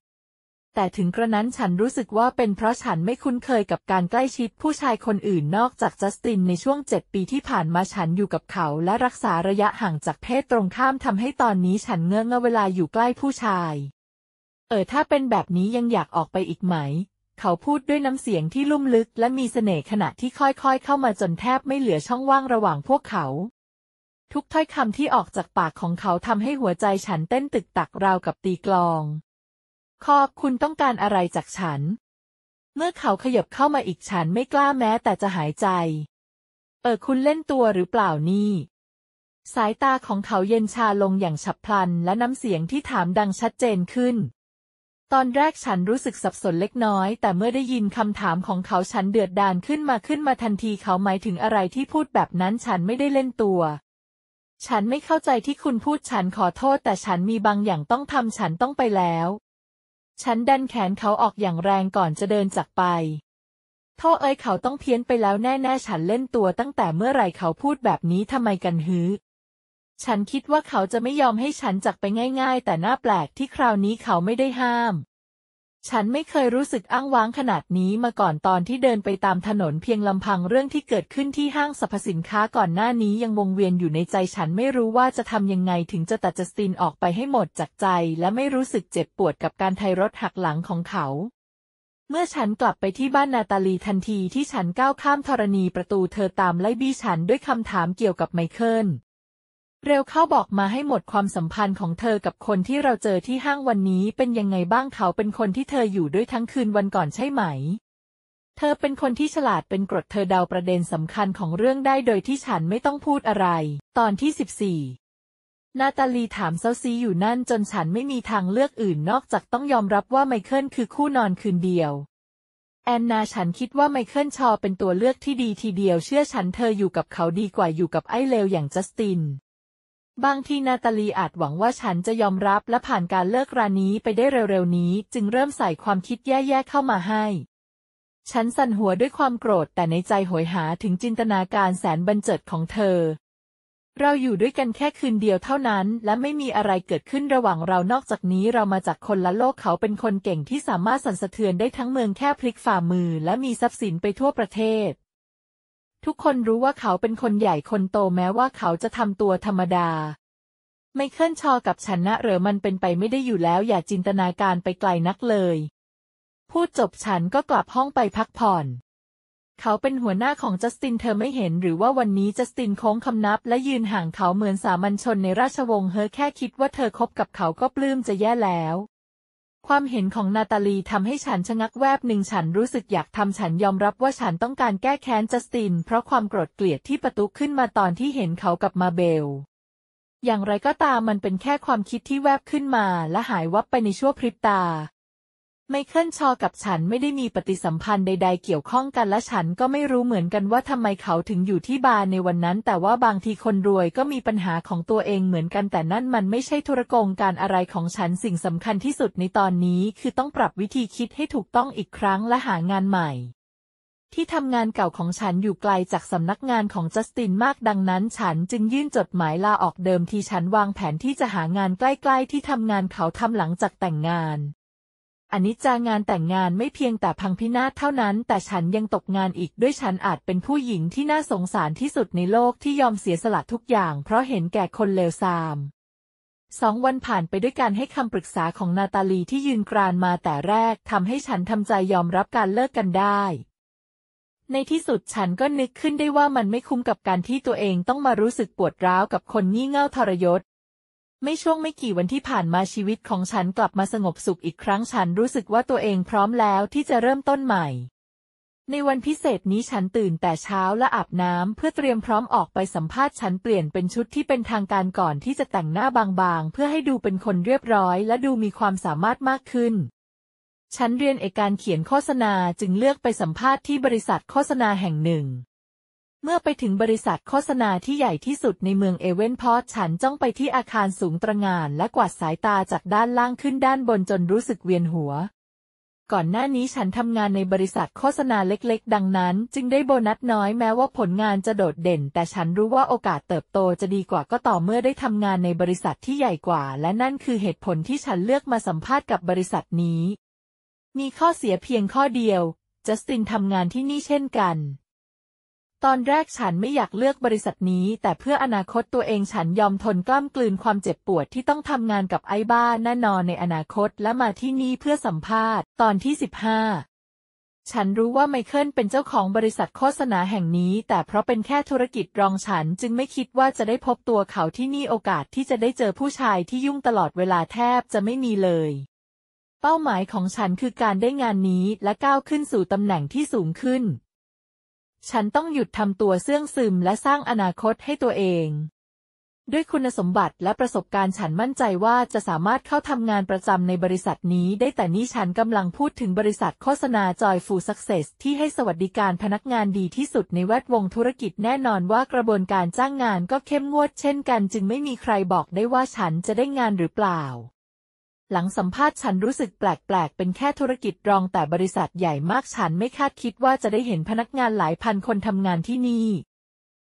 A: แต่ถึงกระนั้นฉันรู้สึกว่าเป็นเพราะฉันไม่คุ้นเคยกับการใกล้ชิดผู้ชายคนอื่นนอกจากจัสตินในช่วงเจ็ดปีที่ผ่านมาฉันอยู่กับเขา และรักษาระยะห่างจากเพศตรงข้ามทำให้ตอนนี้ฉันเงื้อเงเวลาอยู่ใกล้ผู้ชาย เออถ้าเป็นแบบนี้ยังอยากออกไปอีกไหม เขาพูดด้วยน้ำเสียงที่ลุ่มลึกและมีเสน่ห์ขณะที่ค่อยๆเข้ามาจนแทบไม่เหลือช่องว่างระหว่างพวกเขา ทุกถ้อยคำที่ออกจากปากของเขาทำให้หัวใจฉันเต้นตึกตักราวกับตีกลองคอคุณต้องการอะไรจากฉัน เมื่อเขาขยับเข้ามาอีกฉันไม่กล้าแม้แต่จะหายใจ เออคุณเล่นตัวหรือเปล่านี่ สายตาของเขาเย็นชาลงอย่างฉับพลันและน้ำเสียงที่ถามดังชัดเจนขึ้น ตอนแรกฉันรู้สึกสับสนเล็กน้อย แต่เมื่อได้ยินคำถามของเขาฉันเดือดดานขึ้นมาขึ้นมาทันทีเขาหมายถึงอะไรที่พูดแบบนั้นฉันไม่ได้เล่นตัว ฉันไม่เข้าใจที่คุณพูดฉันขอโทษ แต่ฉันมีบางอย่างต้องทำฉันต้องไปแล้วฉันดันแขนเขาออกอย่างแรงก่อนจะเดินจากไปโทษเอ้ยเขาต้องเพี้ยนไปแล้วแน่ๆฉันเล่นตัวตั้งแต่เมื่อไหร่เขาพูดแบบนี้ทำไมกันฮือ ฉันคิดว่าเขาจะไม่ยอมให้ฉันจากไปง่ายๆแต่น่าแปลกที่คราวนี้เขาไม่ได้ห้ามฉันไม่เคยรู้สึกอ้างว้างขนาดนี้มาก่อนตอนที่เดินไปตามถนนเพียงลำพังเรื่องที่เกิดขึ้นที่ห้างสรรพสินค้าก่อนหน้านี้ยังวงเวียนอยู่ในใจฉันไม่รู้ว่าจะทำยังไงถึงจะตัดจัสตินออกไปให้หมดจากใจและไม่รู้สึกเจ็บปวดกับการไทยรถหักหลังของเขา เมื่อฉันกลับไปที่บ้านนาตาลีทันทีที่ฉันก้าวข้ามธรณีประตูเธอตามไล่บี้ฉันด้วยคำถามเกี่ยวกับไมเคิลเร็วเข้าบอกมาให้หมดความสัมพันธ์ของเธอกับคนที่เราเจอที่ห้างวันนี้เป็นยังไงบ้างเขาเป็นคนที่เธออยู่ด้วยทั้งคืนวันก่อนใช่ไหม เธอเป็นคนที่ฉลาดเป็นกรดเธอเดาประเด็นสำคัญของเรื่องได้โดยที่ฉันไม่ต้องพูดอะไร ตอนที่14นาตาลีถามเซาซีอยู่นั่นจนฉันไม่มีทางเลือกอื่นนอกจากต้องยอมรับว่าไมเคิลคือคู่นอนคืนเดียว แอนนาฉันคิดว่าไมเคิลชอเป็นตัวเลือกที่ดีทีเดียว เชื่อฉันเธออยู่กับเขาดีกว่าอยู่กับไอ้เลวอย่างจัสตินบางทีนาตาลีอาจหวังว่าฉันจะยอมรับและผ่านการเลิกรานี้ไปได้เร็วๆนี้ จึงเริ่มใส่ความคิดแย่ๆเข้ามาให้ ฉันสั่นหัวด้วยความโกรธแต่ในใจหยหาถึงจินตนาการแสนบันเจิดของเธอ เราอยู่ด้วยกันแค่คืนเดียวเท่านั้น และไม่มีอะไรเกิดขึ้นระหว่างเรานอกจากนี้เรามาจากคนละโลกเขาเป็นคนเก่งที่สามารถสั่นสะเทือนได้ทั้งเมืองแค่พลิกฝ่ามือและมีทรัพย์สินไปทั่วประเทศทุกคนรู้ว่าเขาเป็นคนใหญ่คนโตแม้ว่าเขาจะทำตัวธรรมดา ไมเคิลชอกับฉันนะเหรอมันเป็นไปไม่ได้อยู่แล้วอย่าจินตนาการไปไกลนักเลย พูดจบฉันก็กลับห้องไปพักผ่อน เขาเป็นหัวหน้าของจัสตินเธอไม่เห็นหรือว่าวันนี้จัสตินโค้งคำนับและยืนห่างเขาเหมือนสามัญชนในราชวงศ์เฮอแค่คิดว่าเธอคบกับเขาก็ปลื้มจะแย่แล้วความเห็นของนาตาลีทำให้ฉันชะงักแวบหนึ่งฉันรู้สึกอยากทำฉันยอมรับว่าฉันต้องการแก้แค้นจัสติน เพราะความโกรธเกลียดที่ประตุขึ้นมาตอนที่เห็นเขากับมาเบล อย่างไรก็ตามมันเป็นแค่ความคิดที่แวบขึ้นมาและหายวับไปในชั่วพริบตาไมเคิลชอกับฉันไม่ได้มีปฏิสัมพันธ์ใด ๆ เกี่ยวข้องกัน และฉันก็ไม่รู้เหมือนกันว่าทำไมเขาถึงอยู่ที่บาร์ในวันนั้น แต่ว่าบางทีคนรวยก็มีปัญหาของตัวเองเหมือนกัน แต่นั่นมันไม่ใช่ธุรกงการอะไรของฉันสิ่งสำคัญที่สุดในตอนนี้ คือต้องปรับวิธีคิดให้ถูกต้องอีกครั้งและหางานใหม่ ที่ทำงานเก่าของฉันอยู่ไกลจากสำนักงานของจัสตินมากดังนั้น ฉันจึงยื่นจดหมายลาออกเดิมที่ฉันวางแผนที่จะหางานใกล้ ๆ ที่ทำงานเขาทำหลังจากแต่งงานอันนี้จางานแต่งงานไม่เพียงแต่พังพินาศเท่านั้น แต่ฉันยังตกงานอีกด้วยฉันอาจเป็นผู้หญิงที่น่าสงสารที่สุดในโลกที่ยอมเสียสละทุกอย่างเพราะเห็นแก่คนเลวทรามสองวันผ่านไปด้วยการให้คำปรึกษาของนาตาลีที่ยืนกรานมาแต่แรกทำให้ฉันทำใจยอมรับการเลิกกันได้ ในที่สุดฉันก็นึกขึ้นได้ว่ามันไม่คุ้มกับการที่ตัวเองต้องมารู้สึกปวดร้าวกับคนงี่เง่าทรยศไม่ช่วงไม่กี่วันที่ผ่านมาชีวิตของฉันกลับมาสงบสุขอีกครั้งฉันรู้สึกว่าตัวเองพร้อมแล้วที่จะเริ่มต้นใหม่ ในวันพิเศษนี้ฉันตื่นแต่เช้าและอาบน้ำเพื่อเตรียมพร้อมออกไปสัมภาษณ์ฉันเปลี่ยนเป็นชุดที่เป็นทางการก่อนที่จะแต่งหน้าบางๆ เพื่อให้ดูเป็นคนเรียบร้อยและดูมีความสามารถมากขึ้นฉันเรียนเอกการเขียนโฆษณาจึงเลือกไปสัมภาษณ์ที่บริษัทโฆษณาแห่งหนึ่งเมื่อไปถึงบริษัทโฆษณาที่ใหญ่ที่สุดในเมืองเอเวนพอตฉันจ้องไปที่อาคารสูงตระหง่านและกวาดสายตาจากด้านล่างขึ้นด้านบนจนรู้สึกเวียนหัว ก่อนหน้านี้ฉันทำงานในบริษัทโฆษณาเล็กๆ ดังนั้น จึงได้โบนัสน้อยแม้ว่าผลงานจะโดดเด่น แต่ฉันรู้ว่าโอกาสเติบโตจะดีกว่าก็ต่อเมื่อได้ทำงานในบริษัทที่ใหญ่กว่า และนั่นคือเหตุผลที่ฉันเลือกมาสัมภาษณ์กับบริษัทนี้ มีข้อเสียเพียงข้อเดียว จัสตินทำงานที่นี่เช่นกันตอนแรกฉันไม่อยากเลือกบริษัทนี้แต่เพื่ออนาคตตัวเองฉันยอมทนกล้ามกลืนความเจ็บปวดที่ต้องทำงานกับไอ้บ้าแน่นอนในอนาคตและมาที่นี่เพื่อสัมภาษณ์ ตอนที่ 15 ฉันรู้ว่าไมเคิลเป็นเจ้าของบริษัทโฆษณาแห่งนี้ แต่เพราะเป็นแค่ธุรกิจรองฉันจึงไม่คิดว่าจะได้พบตัวเขาที่นี่โอกาสที่จะได้เจอผู้ชายที่ยุ่งตลอดเวลาแทบจะไม่มีเลย เป้าหมายของฉันคือการได้งานนี้และก้าวขึ้นสู่ตำแหน่งที่สูงขึ้นฉันต้องหยุดทำตัวเสื่องซึมและสร้างอนาคตให้ตัวเอง ด้วยคุณสมบัติและประสบการณ์ฉันมั่นใจว่าจะสามารถเข้าทำงานประจำในบริษัทนี้ ได้แต่นี่ฉันกำลังพูดถึงบริษัทโฆษณาจอยฟูสักเซสที่ให้สวัสดิการพนักงานดีที่สุดในแวดวงธุรกิจแน่นอนว่ากระบวนการจ้างงานก็เข้มงวดเช่นกัน จึงไม่มีใครบอกได้ว่าฉันจะได้งานหรือเปล่าหลังสัมภาษณ์ฉันรู้สึกแปลกๆ เป็นแค่ธุรกิจรองแต่บริษัทใหญ่มาก ฉันไม่คาดคิดว่าจะได้เห็นพนักงานหลายพันคนทำงานที่นี่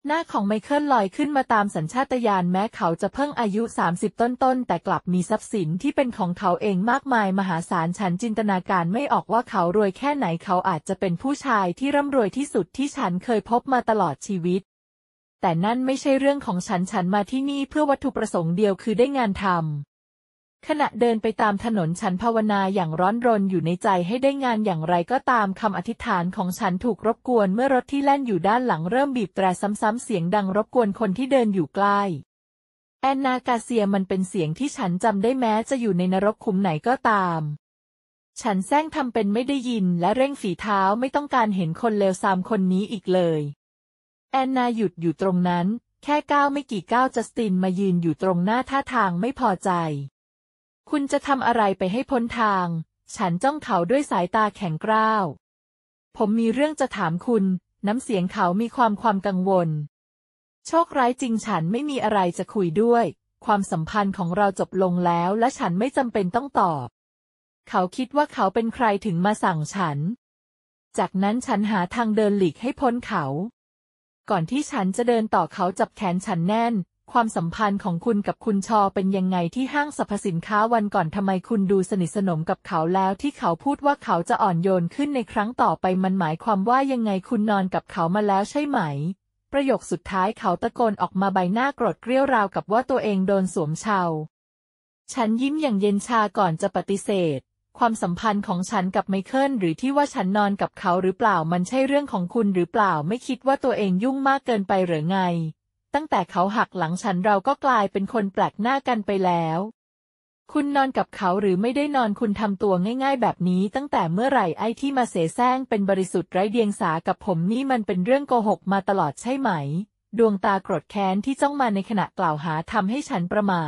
A: หน้าของไมเคิลลอยขึ้นมาตามสัญชาตญาณแม้เขาจะเพิ่งอายุ 30 ต้นๆ แต่กลับมีทรัพย์สินที่เป็นของเขาเองมากมายมหาศาล ฉันจินตนาการไม่ออกว่าเขารวยแค่ไหนเขาอาจจะเป็นผู้ชายที่ร่ำรวยที่สุดที่ฉันเคยพบมาตลอดชีวิต แต่นั่นไม่ใช่เรื่องของฉันฉันมาที่นี่เพื่อวัตถุประสงค์เดียวคือได้งานทำขณะเดินไปตามถนนฉันภาวนาอย่างร้อนรนอยู่ในใจให้ได้งานอย่างไรก็ตามคำอธิษฐานของฉันถูกรบกวนเมื่อรถที่แล่นอยู่ด้านหลังเริ่มบีบแตรซ้ำๆเสียงดังรบกวนคนที่เดินอยู่ใกล้ แอนนากาเซียมันเป็นเสียงที่ฉันจำได้แม้จะอยู่ในนรกคุมไหนก็ตาม ฉันแซงทำเป็นไม่ได้ยินและเร่งฝีเท้าไม่ต้องการเห็นคนเลวทรามคนนี้อีกเลย แอนนาหยุดอยู่ตรงนั้น แค่ก้าวไม่กี่ก้าวจัสตินมายืนอยู่ตรงหน้าท่าทางไม่พอใจคุณจะทำอะไรไปให้พ้นทาง ฉันจ้องเขาด้วยสายตาแข็งกร้าว ผมมีเรื่องจะถามคุณ น้ำเสียงเขามีความความกังวล โชคร้ายจริงฉันไม่มีอะไรจะคุยด้วย ความสัมพันธ์ของเราจบลงแล้ว และฉันไม่จำเป็นต้องตอบ เขาคิดว่าเขาเป็นใครถึงมาสั่งฉัน จากนั้นฉันหาทางเดินหลีกให้พ้นเขา ก่อนที่ฉันจะเดินต่อเขาจับแขนฉันแน่นความสัมพันธ์ของคุณกับคุณชอเป็นยังไงที่ห้างสรรพสินค้าวันก่อนทำไมคุณดูสนิทสนมกับเขาแล้วที่เขาพูดว่าเขาจะอ่อนโยนขึ้นในครั้งต่อไปมันหมายความว่ายังไงคุณนอนกับเขามาแล้วใช่ไหม ประโยคสุดท้ายเขาตะโกนออกมาใบหน้าโกรธเกรี้ยวราวกับว่าตัวเองโดนสวมเชาฉันยิ้มอย่างเย็นชาก่อนจะปฏิเสธ ความสัมพันธ์ของฉันกับไมเคิลหรือที่ว่าฉันนอนกับเขาหรือเปล่ามันใช่เรื่องของคุณหรือเปล่าไม่คิดว่าตัวเองยุ่งมากเกินไปหรือไงตั้งแต่เขาหักหลังฉันเราก็กลายเป็นคนแปลกหน้ากันไปแล้ว คุณนอนกับเขาหรือไม่ได้นอนคุณทำตัวง่ายๆ แบบนี้ตั้งแต่เมื่อไหร่ไอ้ที่มาเสแสร้งเป็นบริสุทธิ์ไร้เดียงสากับผมนี่มันเป็นเรื่องโกหกมาตลอดใช่ไหม ดวงตากรดแค้นที่จ้องมาในขณะกล่าวหาทำให้ฉันประมา